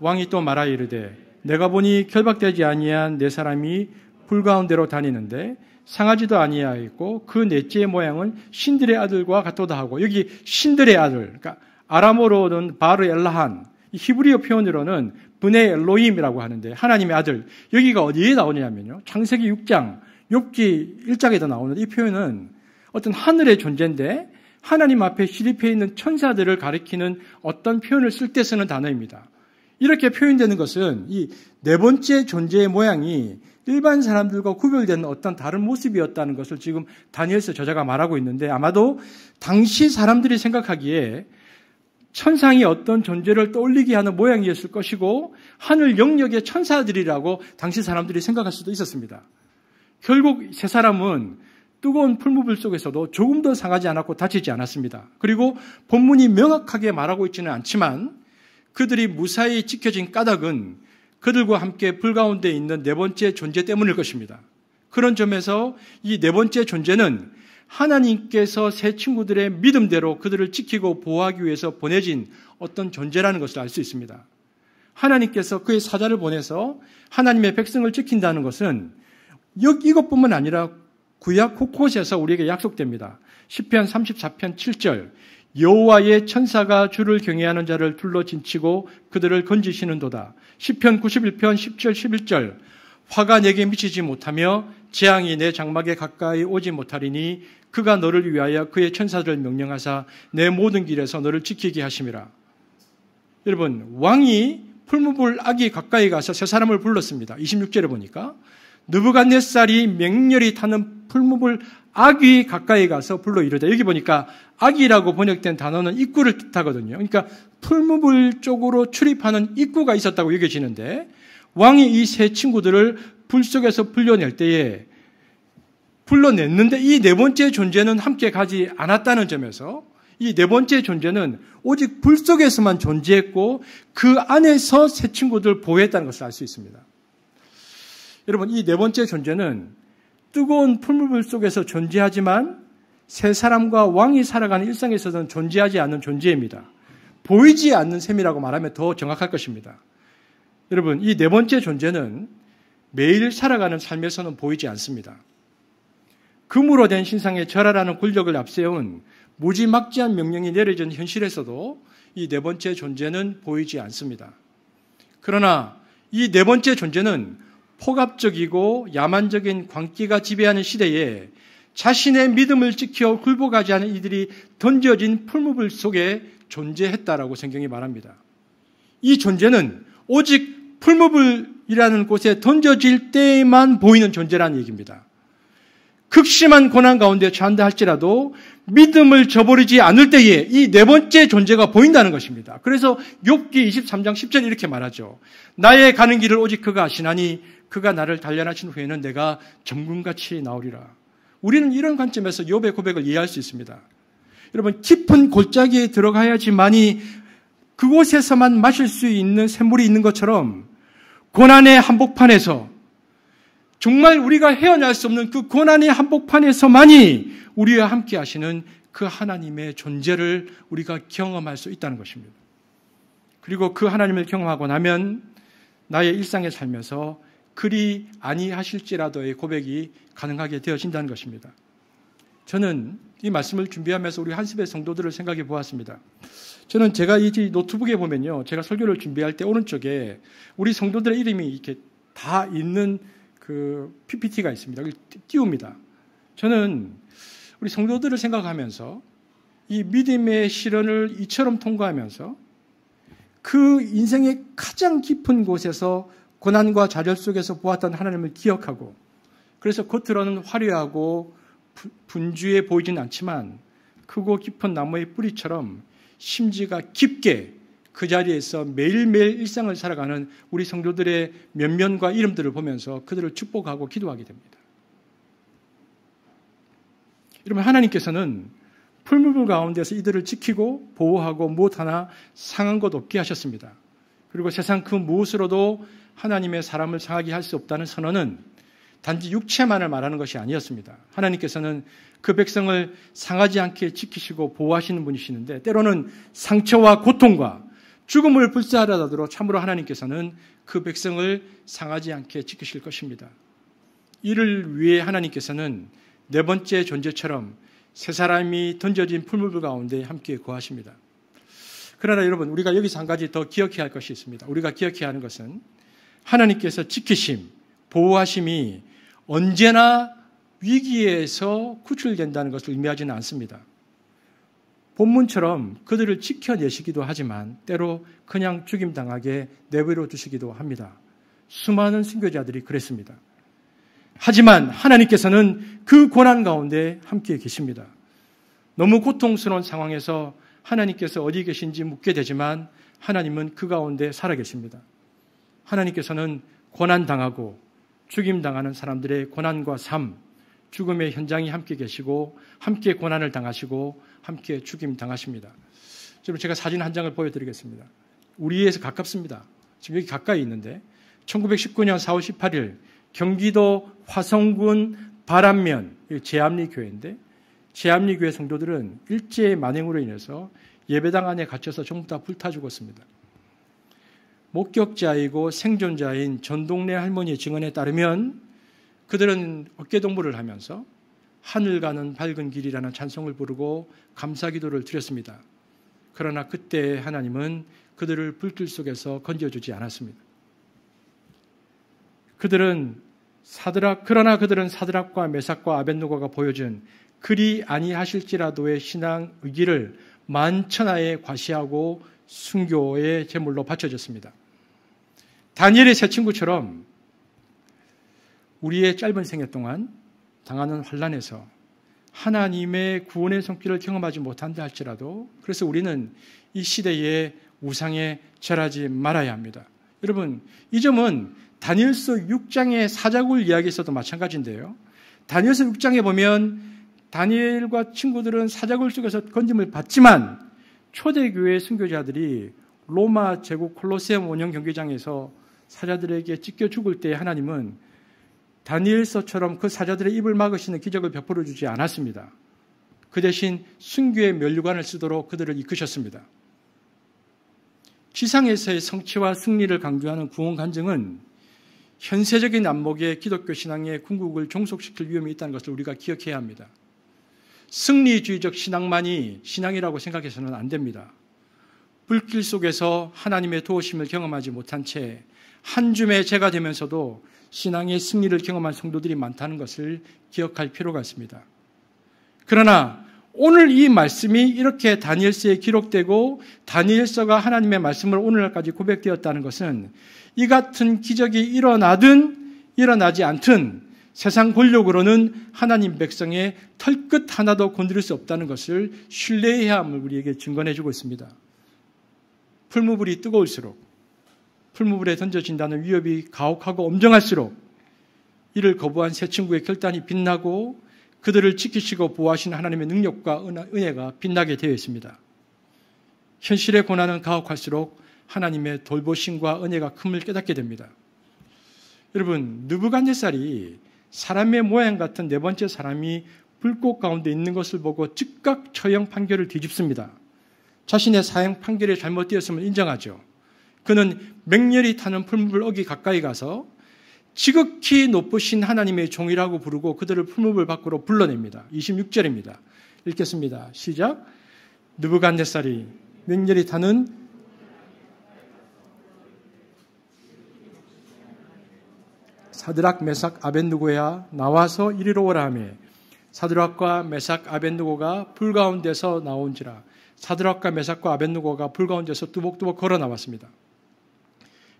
왕이 또 말하 이르되 내가 보니 결박되지 아니한 네 사람이 불 가운데로 다니는데 상하지도 아니하였고 그 넷째의 모양은 신들의 아들과 같도다 하고 여기 신들의 아들 그러니까 아람어로는 바르 엘라한 히브리어 표현으로는 분의 로임이라고 하는데 하나님의 아들 여기가 어디에 나오냐면요 창세기 6장 욥기 1장에도 나오는이 표현은 어떤 하늘의 존재인데 하나님 앞에 시립해 있는 천사들을 가리키는 어떤 표현을 쓸 때 쓰는 단어입니다. 이렇게 표현되는 것은 이 네 번째 존재의 모양이 일반 사람들과 구별되는 어떤 다른 모습이었다는 것을 지금 다니엘서 저자가 말하고 있는데 아마도 당시 사람들이 생각하기에 천상이 어떤 존재를 떠올리게 하는 모양이었을 것이고 하늘 영역의 천사들이라고 당시 사람들이 생각할 수도 있었습니다. 결국 세 사람은 뜨거운 풀무불 속에서도 조금 도 상하지 않았고 다치지 않았습니다. 그리고 본문이 명확하게 말하고 있지는 않지만 그들이 무사히 지켜진 까닭은 그들과 함께 불 가운데 있는 네 번째 존재 때문일 것입니다. 그런 점에서 이 네 번째 존재는 하나님께서 새 친구들의 믿음대로 그들을 지키고 보호하기 위해서 보내진 어떤 존재라는 것을 알 수 있습니다. 하나님께서 그의 사자를 보내서 하나님의 백성을 지킨다는 것은 이것뿐만 아니라 구약 곳곳에서 우리에게 약속됩니다. 10편 34편 7절 여호와의 천사가 주를 경외하는 자를 둘러 진치고 그들을 건지시는도다. 10편 91편 10절 11절 화가 내게 미치지 못하며 재앙이 내 장막에 가까이 오지 못하리니 그가 너를 위하여 그의 천사들을 명령하사 내 모든 길에서 너를 지키게 하심이라. 여러분, 왕이 풀무불 악이 가까이 가서 세 사람을 불렀습니다. 26절에 보니까 느부갓네살이 맹렬히 타는 풀무불 악이 가까이 가서 불러 이르다. 여기 보니까 악이라고 번역된 단어는 입구를 뜻하거든요. 그러니까 풀무불 쪽으로 출입하는 입구가 있었다고 여겨지는데 왕이 이 세 친구들을 불 속에서 불려낼 때에 불러냈는데 이 네 번째 존재는 함께 가지 않았다는 점에서 이 네 번째 존재는 오직 불 속에서만 존재했고 그 안에서 새 친구들을 보호했다는 것을 알 수 있습니다. 여러분, 이 네 번째 존재는 뜨거운 풀물 속에서 존재하지만 새 사람과 왕이 살아가는 일상에 있어서는 존재하지 않는 존재입니다. 보이지 않는 셈이라고 말하면 더 정확할 것입니다. 여러분, 이 네 번째 존재는 매일 살아가는 삶에서는 보이지 않습니다. 금으로 된 신상에 절하라는 권력을 앞세운 무지막지한 명령이 내려진 현실에서도 이 네 번째 존재는 보이지 않습니다. 그러나 이 네 번째 존재는 포갑적이고 야만적인 광기가 지배하는 시대에 자신의 믿음을 지켜 굴복하지 않은 이들이 던져진 풀무불 속에 존재했다라고 성경이 말합니다. 이 존재는 오직 풀무불이라는 곳에 던져질 때에만 보이는 존재라는 얘기입니다. 극심한 고난 가운데 처한다 할지라도 믿음을 저버리지 않을 때에 이 네 번째 존재가 보인다는 것입니다. 그래서 욥기 23장 10절 이렇게 말하죠. 나의 가는 길을 오직 그가 아시나니 그가 나를 단련하신 후에는 내가 전군같이 나오리라. 우리는 이런 관점에서 욥의 고백을 이해할 수 있습니다. 여러분 깊은 골짜기에 들어가야지만이 그곳에서만 마실 수 있는 샘물이 있는 것처럼 고난의 한복판에서 정말 우리가 헤어날 수 없는 그 고난의 한복판에서만이 우리와 함께 하시는 그 하나님의 존재를 우리가 경험할 수 있다는 것입니다. 그리고 그 하나님을 경험하고 나면 나의 일상에 살면서 그리 아니하실지라도의 고백이 가능하게 되어진다는 것입니다. 저는 이 말씀을 준비하면서 우리 한습의 성도들을 생각해 보았습니다. 저는 제가 이 노트북에 보면요. 제가 설교를 준비할 때 오른쪽에 우리 성도들의 이름이 이렇게 다 있는 그 PPT가 있습니다. 띄웁니다. 저는 우리 성도들을 생각하면서 이 믿음의 시련을 이처럼 통과하면서 그 인생의 가장 깊은 곳에서 고난과 좌절 속에서 보았던 하나님을 기억하고 그래서 겉으로는 화려하고 분주해 보이진 않지만 크고 깊은 나무의 뿌리처럼 심지가 깊게 그 자리에서 매일매일 일상을 살아가는 우리 성도들의 면면과 이름들을 보면서 그들을 축복하고 기도하게 됩니다. 여러분 하나님께서는 풀무불 가운데서 이들을 지키고 보호하고 무엇 하나 상한 것 없게 하셨습니다. 그리고 세상 그 무엇으로도 하나님의 사람을 상하게 할 수 없다는 선언은 단지 육체만을 말하는 것이 아니었습니다. 하나님께서는 그 백성을 상하지 않게 지키시고 보호하시는 분이시는데 때로는 상처와 고통과 죽음을 불사하더라도 록 참으로 하나님께서는 그 백성을 상하지 않게 지키실 것입니다. 이를 위해 하나님께서는 네 번째 존재처럼 세 사람이 던져진 풀물불 가운데 함께 구하십니다 그러나 여러분, 우리가 여기서 한 가지 더 기억해야 할 것이 있습니다. 우리가 기억해야 하는 것은 하나님께서 지키심, 보호하심이 언제나 위기에서 구출된다는 것을 의미하지는 않습니다. 본문처럼 그들을 지켜내시기도 하지만 때로 그냥 죽임당하게 내버려 두시기도 합니다. 수많은 순교자들이 그랬습니다. 하지만 하나님께서는 그 고난 가운데 함께 계십니다. 너무 고통스러운 상황에서 하나님께서 어디 계신지 묻게 되지만 하나님은 그 가운데 살아 계십니다. 하나님께서는 고난당하고 죽임당하는 사람들의 고난과 삶, 죽음의 현장에 함께 계시고 함께 고난을 당하시고 함께 죽임 당하십니다. 지금 제가 사진 한 장을 보여드리겠습니다. 우리에서 가깝습니다. 지금 여기 가까이 있는데 1919년 4월 18일 경기도 화성군 바람면 제암리 교회인데 제암리 교회 성도들은 일제의 만행으로 인해서 예배당 안에 갇혀서 전부 다 불타 죽었습니다. 목격자이고 생존자인 전 동네 할머니의 증언에 따르면 그들은 어깨동무를 하면서 하늘 가는 밝은 길이라는 찬송을 부르고 감사 기도를 드렸습니다. 그러나 그때 하나님은 그들을 불길 속에서 건져주지 않았습니다. 그들은 사드락 그러나 그들은 사드락과 메삭과 아벤누가가 보여준 그리 아니하실지라도의 신앙 의기를 만천하에 과시하고 순교의 제물로 바쳐졌습니다. 다니엘의 새 친구처럼 우리의 짧은 생애 동안 당하는 환란에서 하나님의 구원의 손길을 경험하지 못한다 할지라도 그래서 우리는 이 시대의 우상에 절하지 말아야 합니다. 여러분, 이 점은 다니엘서 6장의 사자굴 이야기에서도 마찬가지인데요. 다니엘서 6장에 보면 다니엘과 친구들은 사자굴 속에서 건짐을 받지만 초대교회 순교자들이 로마 제국 콜로세움 원형 경기장에서 사자들에게 찢겨 죽을 때 하나님은 다니엘서처럼 그 사자들의 입을 막으시는 기적을 베풀어 주지 않았습니다. 그 대신 순교의 면류관을 쓰도록 그들을 이끄셨습니다. 지상에서의 성취와 승리를 강조하는 구원 간증은 현세적인 안목에 기독교 신앙의 궁극을 종속시킬 위험이 있다는 것을 우리가 기억해야 합니다. 승리주의적 신앙만이 신앙이라고 생각해서는 안 됩니다. 불길 속에서 하나님의 도우심을 경험하지 못한 채 한 줌의 죄가 되면서도 신앙의 승리를 경험한 성도들이 많다는 것을 기억할 필요가 있습니다. 그러나 오늘 이 말씀이 이렇게 다니엘서에 기록되고 다니엘서가 하나님의 말씀을 오늘날까지 고백되었다는 것은 이 같은 기적이 일어나든 일어나지 않든 세상 권력으로는 하나님 백성의 털끝 하나도 건드릴 수 없다는 것을 신뢰해야 함을 우리에게 증거해 주고 있습니다. 풀무불이 뜨거울수록 풀무불에 던져진다는 위협이 가혹하고 엄정할수록 이를 거부한 세 친구의 결단이 빛나고 그들을 지키시고 보호하신 하나님의 능력과 은혜가 빛나게 되어 있습니다. 현실의 고난은 가혹할수록 하나님의 돌보심과 은혜가 큼을 깨닫게 됩니다. 여러분, 느부갓네살이 사람의 모양 같은 네 번째 사람이 불꽃 가운데 있는 것을 보고 즉각 처형 판결을 뒤집습니다. 자신의 사형 판결에 잘못되었음을 인정하죠. 그는 맹렬히 타는 풀무불 어기 가까이 가서 지극히 높으신 하나님의 종이라고 부르고 그들을 풀무불 밖으로 불러냅니다. 26절입니다. 읽겠습니다. 시작. 느부갓네살이 맹렬히 타는 사드락 메삭 아벤누고야 나와서 이리로 오라 하며 사드락과 메삭 아벤누고가 불 가운데서 나온지라 사드락과 메삭과 아벤누고가 불 가운데서 뚜벅뚜벅 걸어 나왔습니다.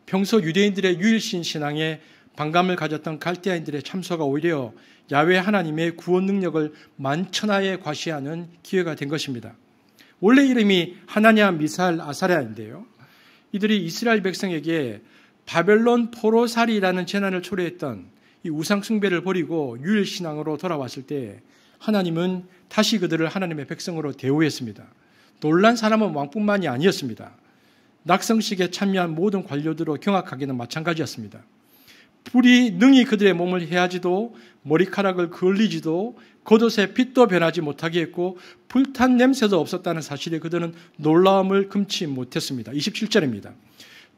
평소 유대인들의 유일신 신앙에 반감을 가졌던 갈대아인들의 참소가 오히려 야외 하나님의 구원 능력을 만천하에 과시하는 기회가 된 것입니다. 원래 이름이 하나냐 미사일 아사랴인데요. 이들이 이스라엘 백성에게 바벨론 포로살이라는 재난을 초래했던 이 우상숭배를 버리고 유일신앙으로 돌아왔을 때 하나님은 다시 그들을 하나님의 백성으로 대우했습니다. 놀란 사람은 왕뿐만이 아니었습니다. 낙성식에 참여한 모든 관료들로 경악하기는 마찬가지였습니다. 불이 능히 그들의 몸을 해야지도 머리카락을 걸리지도 겉옷의 빛도 변하지 못하게 했고 불탄 냄새도 없었다는 사실에 그들은 놀라움을 금치 못했습니다. 27절입니다.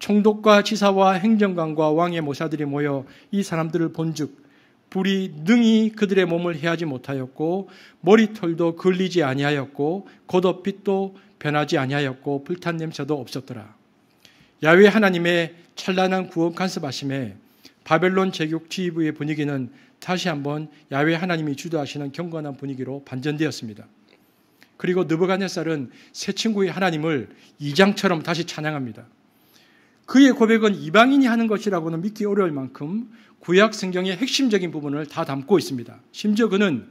총독과 지사와 행정관과 왕의 모사들이 모여 이 사람들을 본즉 불이 능히 그들의 몸을 해하지 못하였고 머리털도 걸리지 아니하였고 겉옷빛도 변하지 아니하였고 불탄 냄새도 없었더라. 야외 하나님의 찬란한 구원 간섭하심에 바벨론 제국 TV의 분위기는 다시 한번 야외 하나님이 주도하시는 경건한 분위기로 반전되었습니다. 그리고 느버갓네살은새 친구의 하나님을 이장처럼 다시 찬양합니다. 그의 고백은 이방인이 하는 것이라고는 믿기 어려울 만큼 구약 성경의 핵심적인 부분을 다 담고 있습니다. 심지어 그는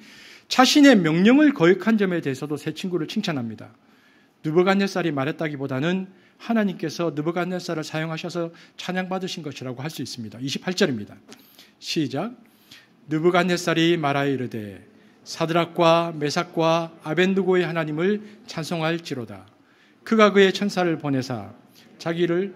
자신의 명령을 거역한 점에 대해서도 새 친구를 칭찬합니다. 느버갓네살이 말했다기보다는 하나님께서 느부갓네살을 사용하셔서 찬양받으신 것이라고 할 수 있습니다. 28절입니다. 시작. 느부갓네살이 말하이르되 사드락과 메삭과 아벤누고의 하나님을 찬송할지로다. 그가 그의 천사를 보내사 자기를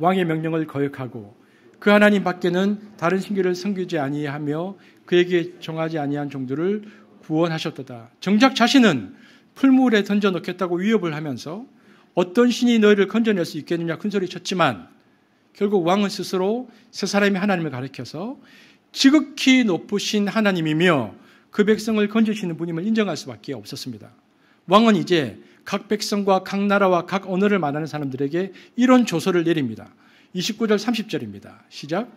왕의 명령을 거역하고 그 하나님 밖에는 다른 신기를 섬기지 아니하며 그에게 정하지 아니한 종들을 구원하셨도다. 정작 자신은 풀물에 던져놓겠다고 위협을 하면서 어떤 신이 너희를 건져낼 수 있겠느냐 큰 소리 쳤지만 결국 왕은 스스로 세 사람이 하나님을 가리켜서 지극히 높으신 하나님이며 그 백성을 건지시는 분임을 인정할 수밖에 없었습니다. 왕은 이제 각 백성과 각 나라와 각 언어를 말하는 사람들에게 이런 조서를 내립니다. 29절 30절입니다. 시작.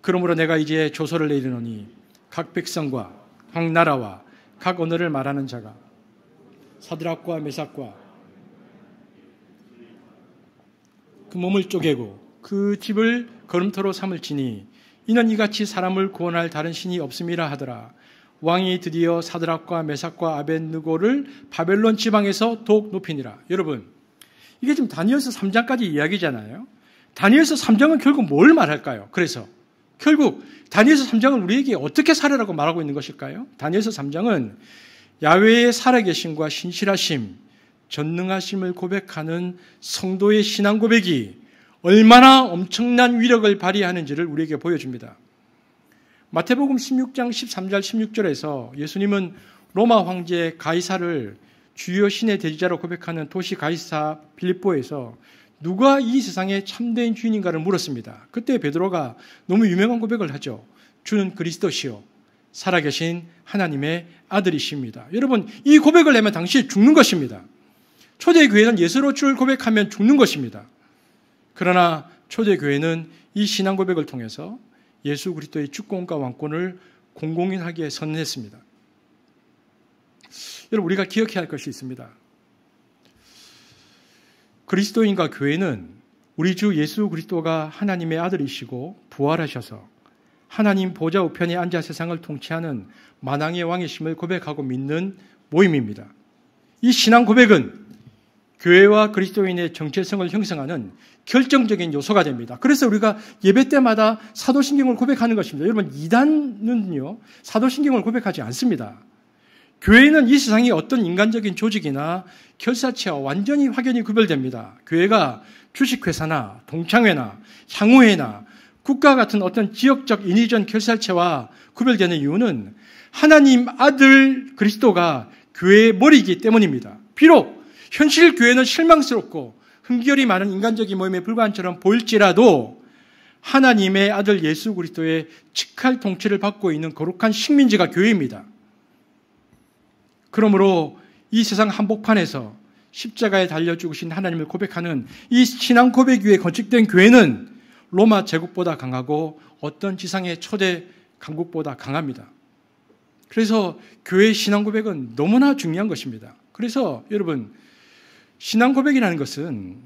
그러므로 내가 이제 조서를 내리노니 각 백성과 각 나라와 각 언어를 말하는 자가 사드락과 메삭과 그 몸을 쪼개고 그 집을 걸음터로 삼을지니 이는 이같이 사람을 구원할 다른 신이 없음이라 하더라. 왕이 드디어 사드락과 메삭과 아벤누고를 바벨론 지방에서 더욱 높이니라. 여러분, 이게 지금 다니엘서 3장까지 이야기잖아요. 다니엘서 3장은 결국 뭘 말할까요? 그래서 결국 다니엘서 3장은 우리에게 어떻게 사례라고 말하고 있는 것일까요? 다니엘서 3장은 야외의 살아계심과 신실하심, 전능하심을 고백하는 성도의 신앙 고백이 얼마나 엄청난 위력을 발휘하는지를 우리에게 보여줍니다. 마태복음 16장 13절 16절에서 예수님은 로마 황제 가이사를 주요 신의 대지자로 고백하는 도시 가이사 빌립보에서 누가 이 세상의 참된 주인인가를 물었습니다. 그때 베드로가 너무 유명한 고백을 하죠. 주는 그리스도시요 살아계신 하나님의 아들이십니다. 여러분, 이 고백을 내면 당시 죽는 것입니다. 초대교회는 예수로 줄 고백하면 죽는 것입니다. 그러나 초대교회는 이 신앙 고백을 통해서 예수 그리스도의 주권과 왕권을 공공인하게 선언했습니다. 여러분, 우리가 기억해야 할 것이 있습니다. 그리스도인과 교회는 우리 주 예수 그리스도가 하나님의 아들이시고 부활하셔서 하나님 보좌 우편에 앉아 세상을 통치하는 만왕의 왕이심을 고백하고 믿는 모임입니다. 이 신앙 고백은 교회와 그리스도인의 정체성을 형성하는 결정적인 요소가 됩니다. 그래서 우리가 예배 때마다 사도신경을 고백하는 것입니다. 여러분, 이단은요, 사도신경을 고백하지 않습니다. 교회는 이 세상의 어떤 인간적인 조직이나 결사체와 완전히 확연히 구별됩니다. 교회가 주식회사나 동창회나 향후회나 국가 같은 어떤 지역적 인위전 결사체와 구별되는 이유는 하나님 아들 그리스도가 교회의 머리이기 때문입니다. 비록 현실 교회는 실망스럽고 흥결이 많은 인간적인 모임에 불과한 처럼 보일지라도 하나님의 아들 예수 그리스도의 직할 통치를 받고 있는 거룩한 식민지가 교회입니다. 그러므로 이 세상 한복판에서 십자가에 달려 죽으신 하나님을 고백하는 이 신앙 고백 위에 건축된 교회는 로마 제국보다 강하고 어떤 지상의 초대 강국보다 강합니다. 그래서 교회 의 신앙 고백은 너무나 중요한 것입니다. 그래서 여러분, 신앙 고백이라는 것은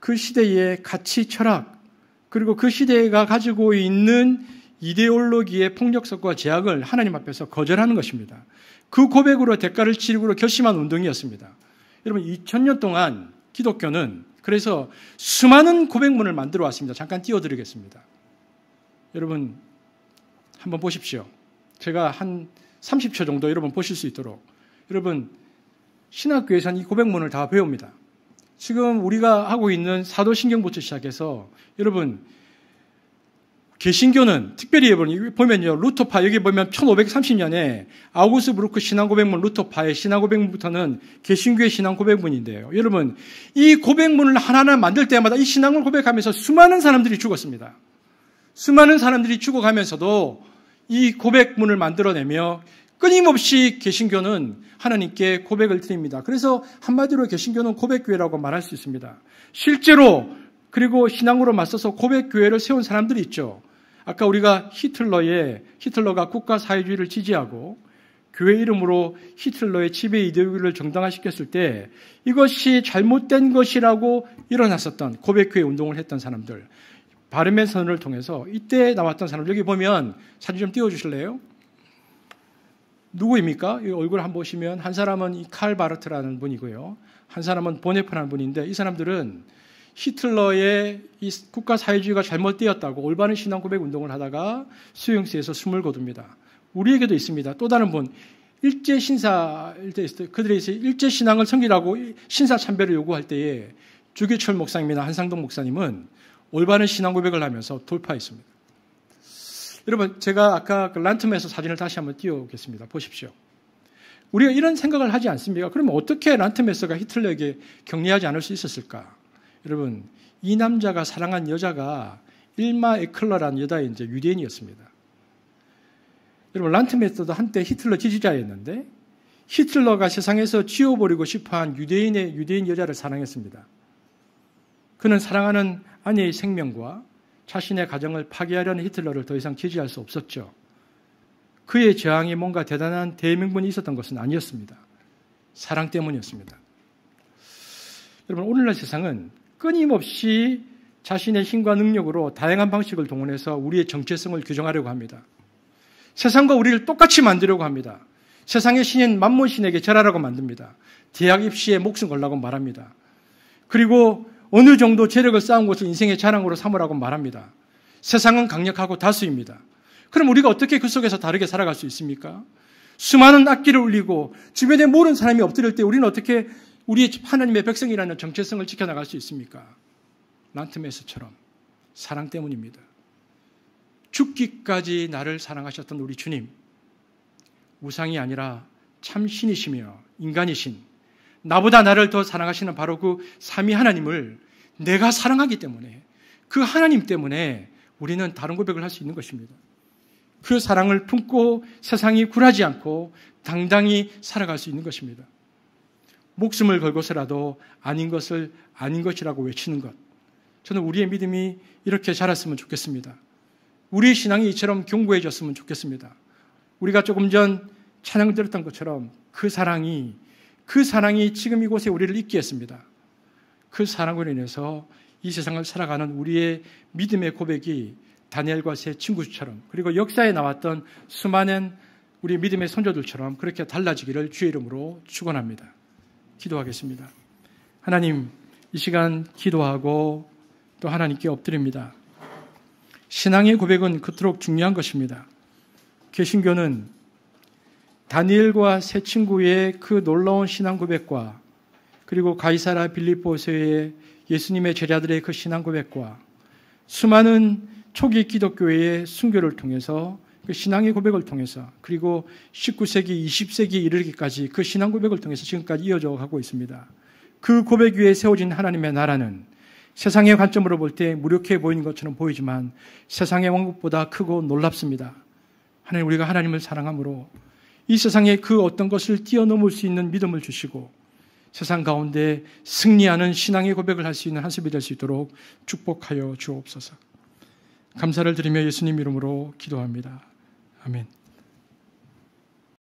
그 시대의 가치 철학, 그리고 그 시대가 가지고 있는 이데올로기의 폭력성과 제약을 하나님 앞에서 거절하는 것입니다. 그 고백으로 대가를 치르고 결심한 운동이었습니다. 여러분, 2000년 동안 기독교는 그래서 수많은 고백문을 만들어 왔습니다. 잠깐 띄워드리겠습니다. 여러분, 한번 보십시오. 제가 한 30초 정도 여러분 보실 수 있도록 여러분, 신학교에서는 이 고백문을 다 배웁니다. 지금 우리가 하고 있는 사도신경부터 시작해서 여러분, 개신교는 특별히 보면요. 루터파 여기 보면 1530년에 아우구스 브루크 신앙고백문 루터파의 신앙고백문부터는 개신교의 신앙고백문인데요. 여러분 이 고백문을 하나하나 만들 때마다 이 신앙을 고백하면서 수많은 사람들이 죽었습니다. 수많은 사람들이 죽어가면서도 이 고백문을 만들어내며 끊임없이 개신교는 하나님께 고백을 드립니다. 그래서 한마디로 개신교는 고백교회라고 말할 수 있습니다. 실제로 그리고 신앙으로 맞서서 고백교회를 세운 사람들이 있죠. 아까 우리가 히틀러의 히틀러가 국가 사회주의를 지지하고 교회 이름으로 히틀러의 지배 이데올로기를 정당화시켰을 때 이것이 잘못된 것이라고 일어났었던 고백교회 운동을 했던 사람들 바르의 선을 통해서 이때 나왔던 사람 여기 보면 사진 좀 띄워주실래요? 누구입니까? 이 얼굴 한번 보시면 한 사람은 이 칼 바르트라는 분이고요. 한 사람은 보네프라는 분인데 이 사람들은 히틀러의 이 국가 사회주의가 잘못되었다고 올바른 신앙 고백 운동을 하다가 수용소에서 숨을 거둡니다. 우리에게도 있습니다. 또 다른 분 일제 신사일 때 그들이 일제 신앙을 섬기라고 신사 참배를 요구할 때에 주기철 목사님이나 한상동 목사님은 올바른 신앙 고백을 하면서 돌파했습니다. 여러분 제가 아까 그란텀에서 사진을 다시 한번 띄워오겠습니다. 보십시오. 우리가 이런 생각을 하지 않습니까? 그러면 어떻게 란트메서가 히틀러에게 격리하지 않을 수 있었을까? 여러분 이 남자가 사랑한 여자가 일마 에클러라는 여자의 이제 유대인이었습니다. 여러분 란트메스터도 한때 히틀러 지지자였는데 히틀러가 세상에서 지워버리고 싶어한 유대인의 유대인 여자를 사랑했습니다. 그는 사랑하는 아내의 생명과 자신의 가정을 파괴하려는 히틀러를 더 이상 지지할 수 없었죠. 그의 저항이 뭔가 대단한 대명분이 있었던 것은 아니었습니다. 사랑 때문이었습니다. 여러분 오늘날 세상은 끊임없이 자신의 힘과 능력으로 다양한 방식을 동원해서 우리의 정체성을 규정하려고 합니다. 세상과 우리를 똑같이 만들려고 합니다. 세상의 신인 만모신에게 절하라고 만듭니다. 대학 입시에 목숨 걸라고 말합니다. 그리고 어느 정도 재력을 쌓은 것을 인생의 자랑으로 삼으라고 말합니다. 세상은 강력하고 다수입니다. 그럼 우리가 어떻게 그 속에서 다르게 살아갈 수 있습니까? 수많은 악기를 울리고 주변에 모르는 사람이 엎드릴 때 우리는 어떻게 우리 의 하나님의 백성이라는 정체성을 지켜나갈 수 있습니까? 란트메스처럼 사랑 때문입니다. 죽기까지 나를 사랑하셨던 우리 주님, 우상이 아니라 참 신이시며 인간이신, 나보다 나를 더 사랑하시는 바로 그 삼위 하나님을 내가 사랑하기 때문에 그 하나님 때문에 우리는 다른 고백을 할 수 있는 것입니다. 그 사랑을 품고 세상이 굴하지 않고 당당히 살아갈 수 있는 것입니다. 목숨을 걸고서라도 아닌 것을 아닌 것이라고 외치는 것. 저는 우리의 믿음이 이렇게 자랐으면 좋겠습니다. 우리의 신앙이 이처럼 견고해졌으면 좋겠습니다. 우리가 조금 전 찬양 들었던 것처럼 그 사랑이 그 사랑이 지금 이곳에 우리를 있게 했습니다. 그 사랑으로 인해서 이 세상을 살아가는 우리의 믿음의 고백이 다니엘과 세 친구처럼 그리고 역사에 나왔던 수많은 우리 믿음의 선조들처럼 그렇게 달라지기를 주의 이름으로 축원합니다. 기도하겠습니다. 하나님, 이 시간 기도하고 또 하나님께 엎드립니다. 신앙의 고백은 그토록 중요한 것입니다. 개신교는 다니엘과 세 친구의 그 놀라운 신앙 고백과 그리고 가이사라 빌리보스의 예수님의 제자들의 그 신앙 고백과 수많은 초기 기독교의 순교를 통해서 그 신앙의 고백을 통해서 그리고 19세기, 20세기 이르기까지 그 신앙 고백을 통해서 지금까지 이어져 가고 있습니다. 그 고백 위에 세워진 하나님의 나라는 세상의 관점으로 볼 때 무력해 보이는 것처럼 보이지만 세상의 왕국보다 크고 놀랍습니다. 하나님 우리가 하나님을 사랑함으로 이 세상에 그 어떤 것을 뛰어넘을 수 있는 믿음을 주시고 세상 가운데 승리하는 신앙의 고백을 할 수 있는 한습이 될 수 있도록 축복하여 주옵소서. 감사를 드리며 예수님 이름으로 기도합니다. 아멘.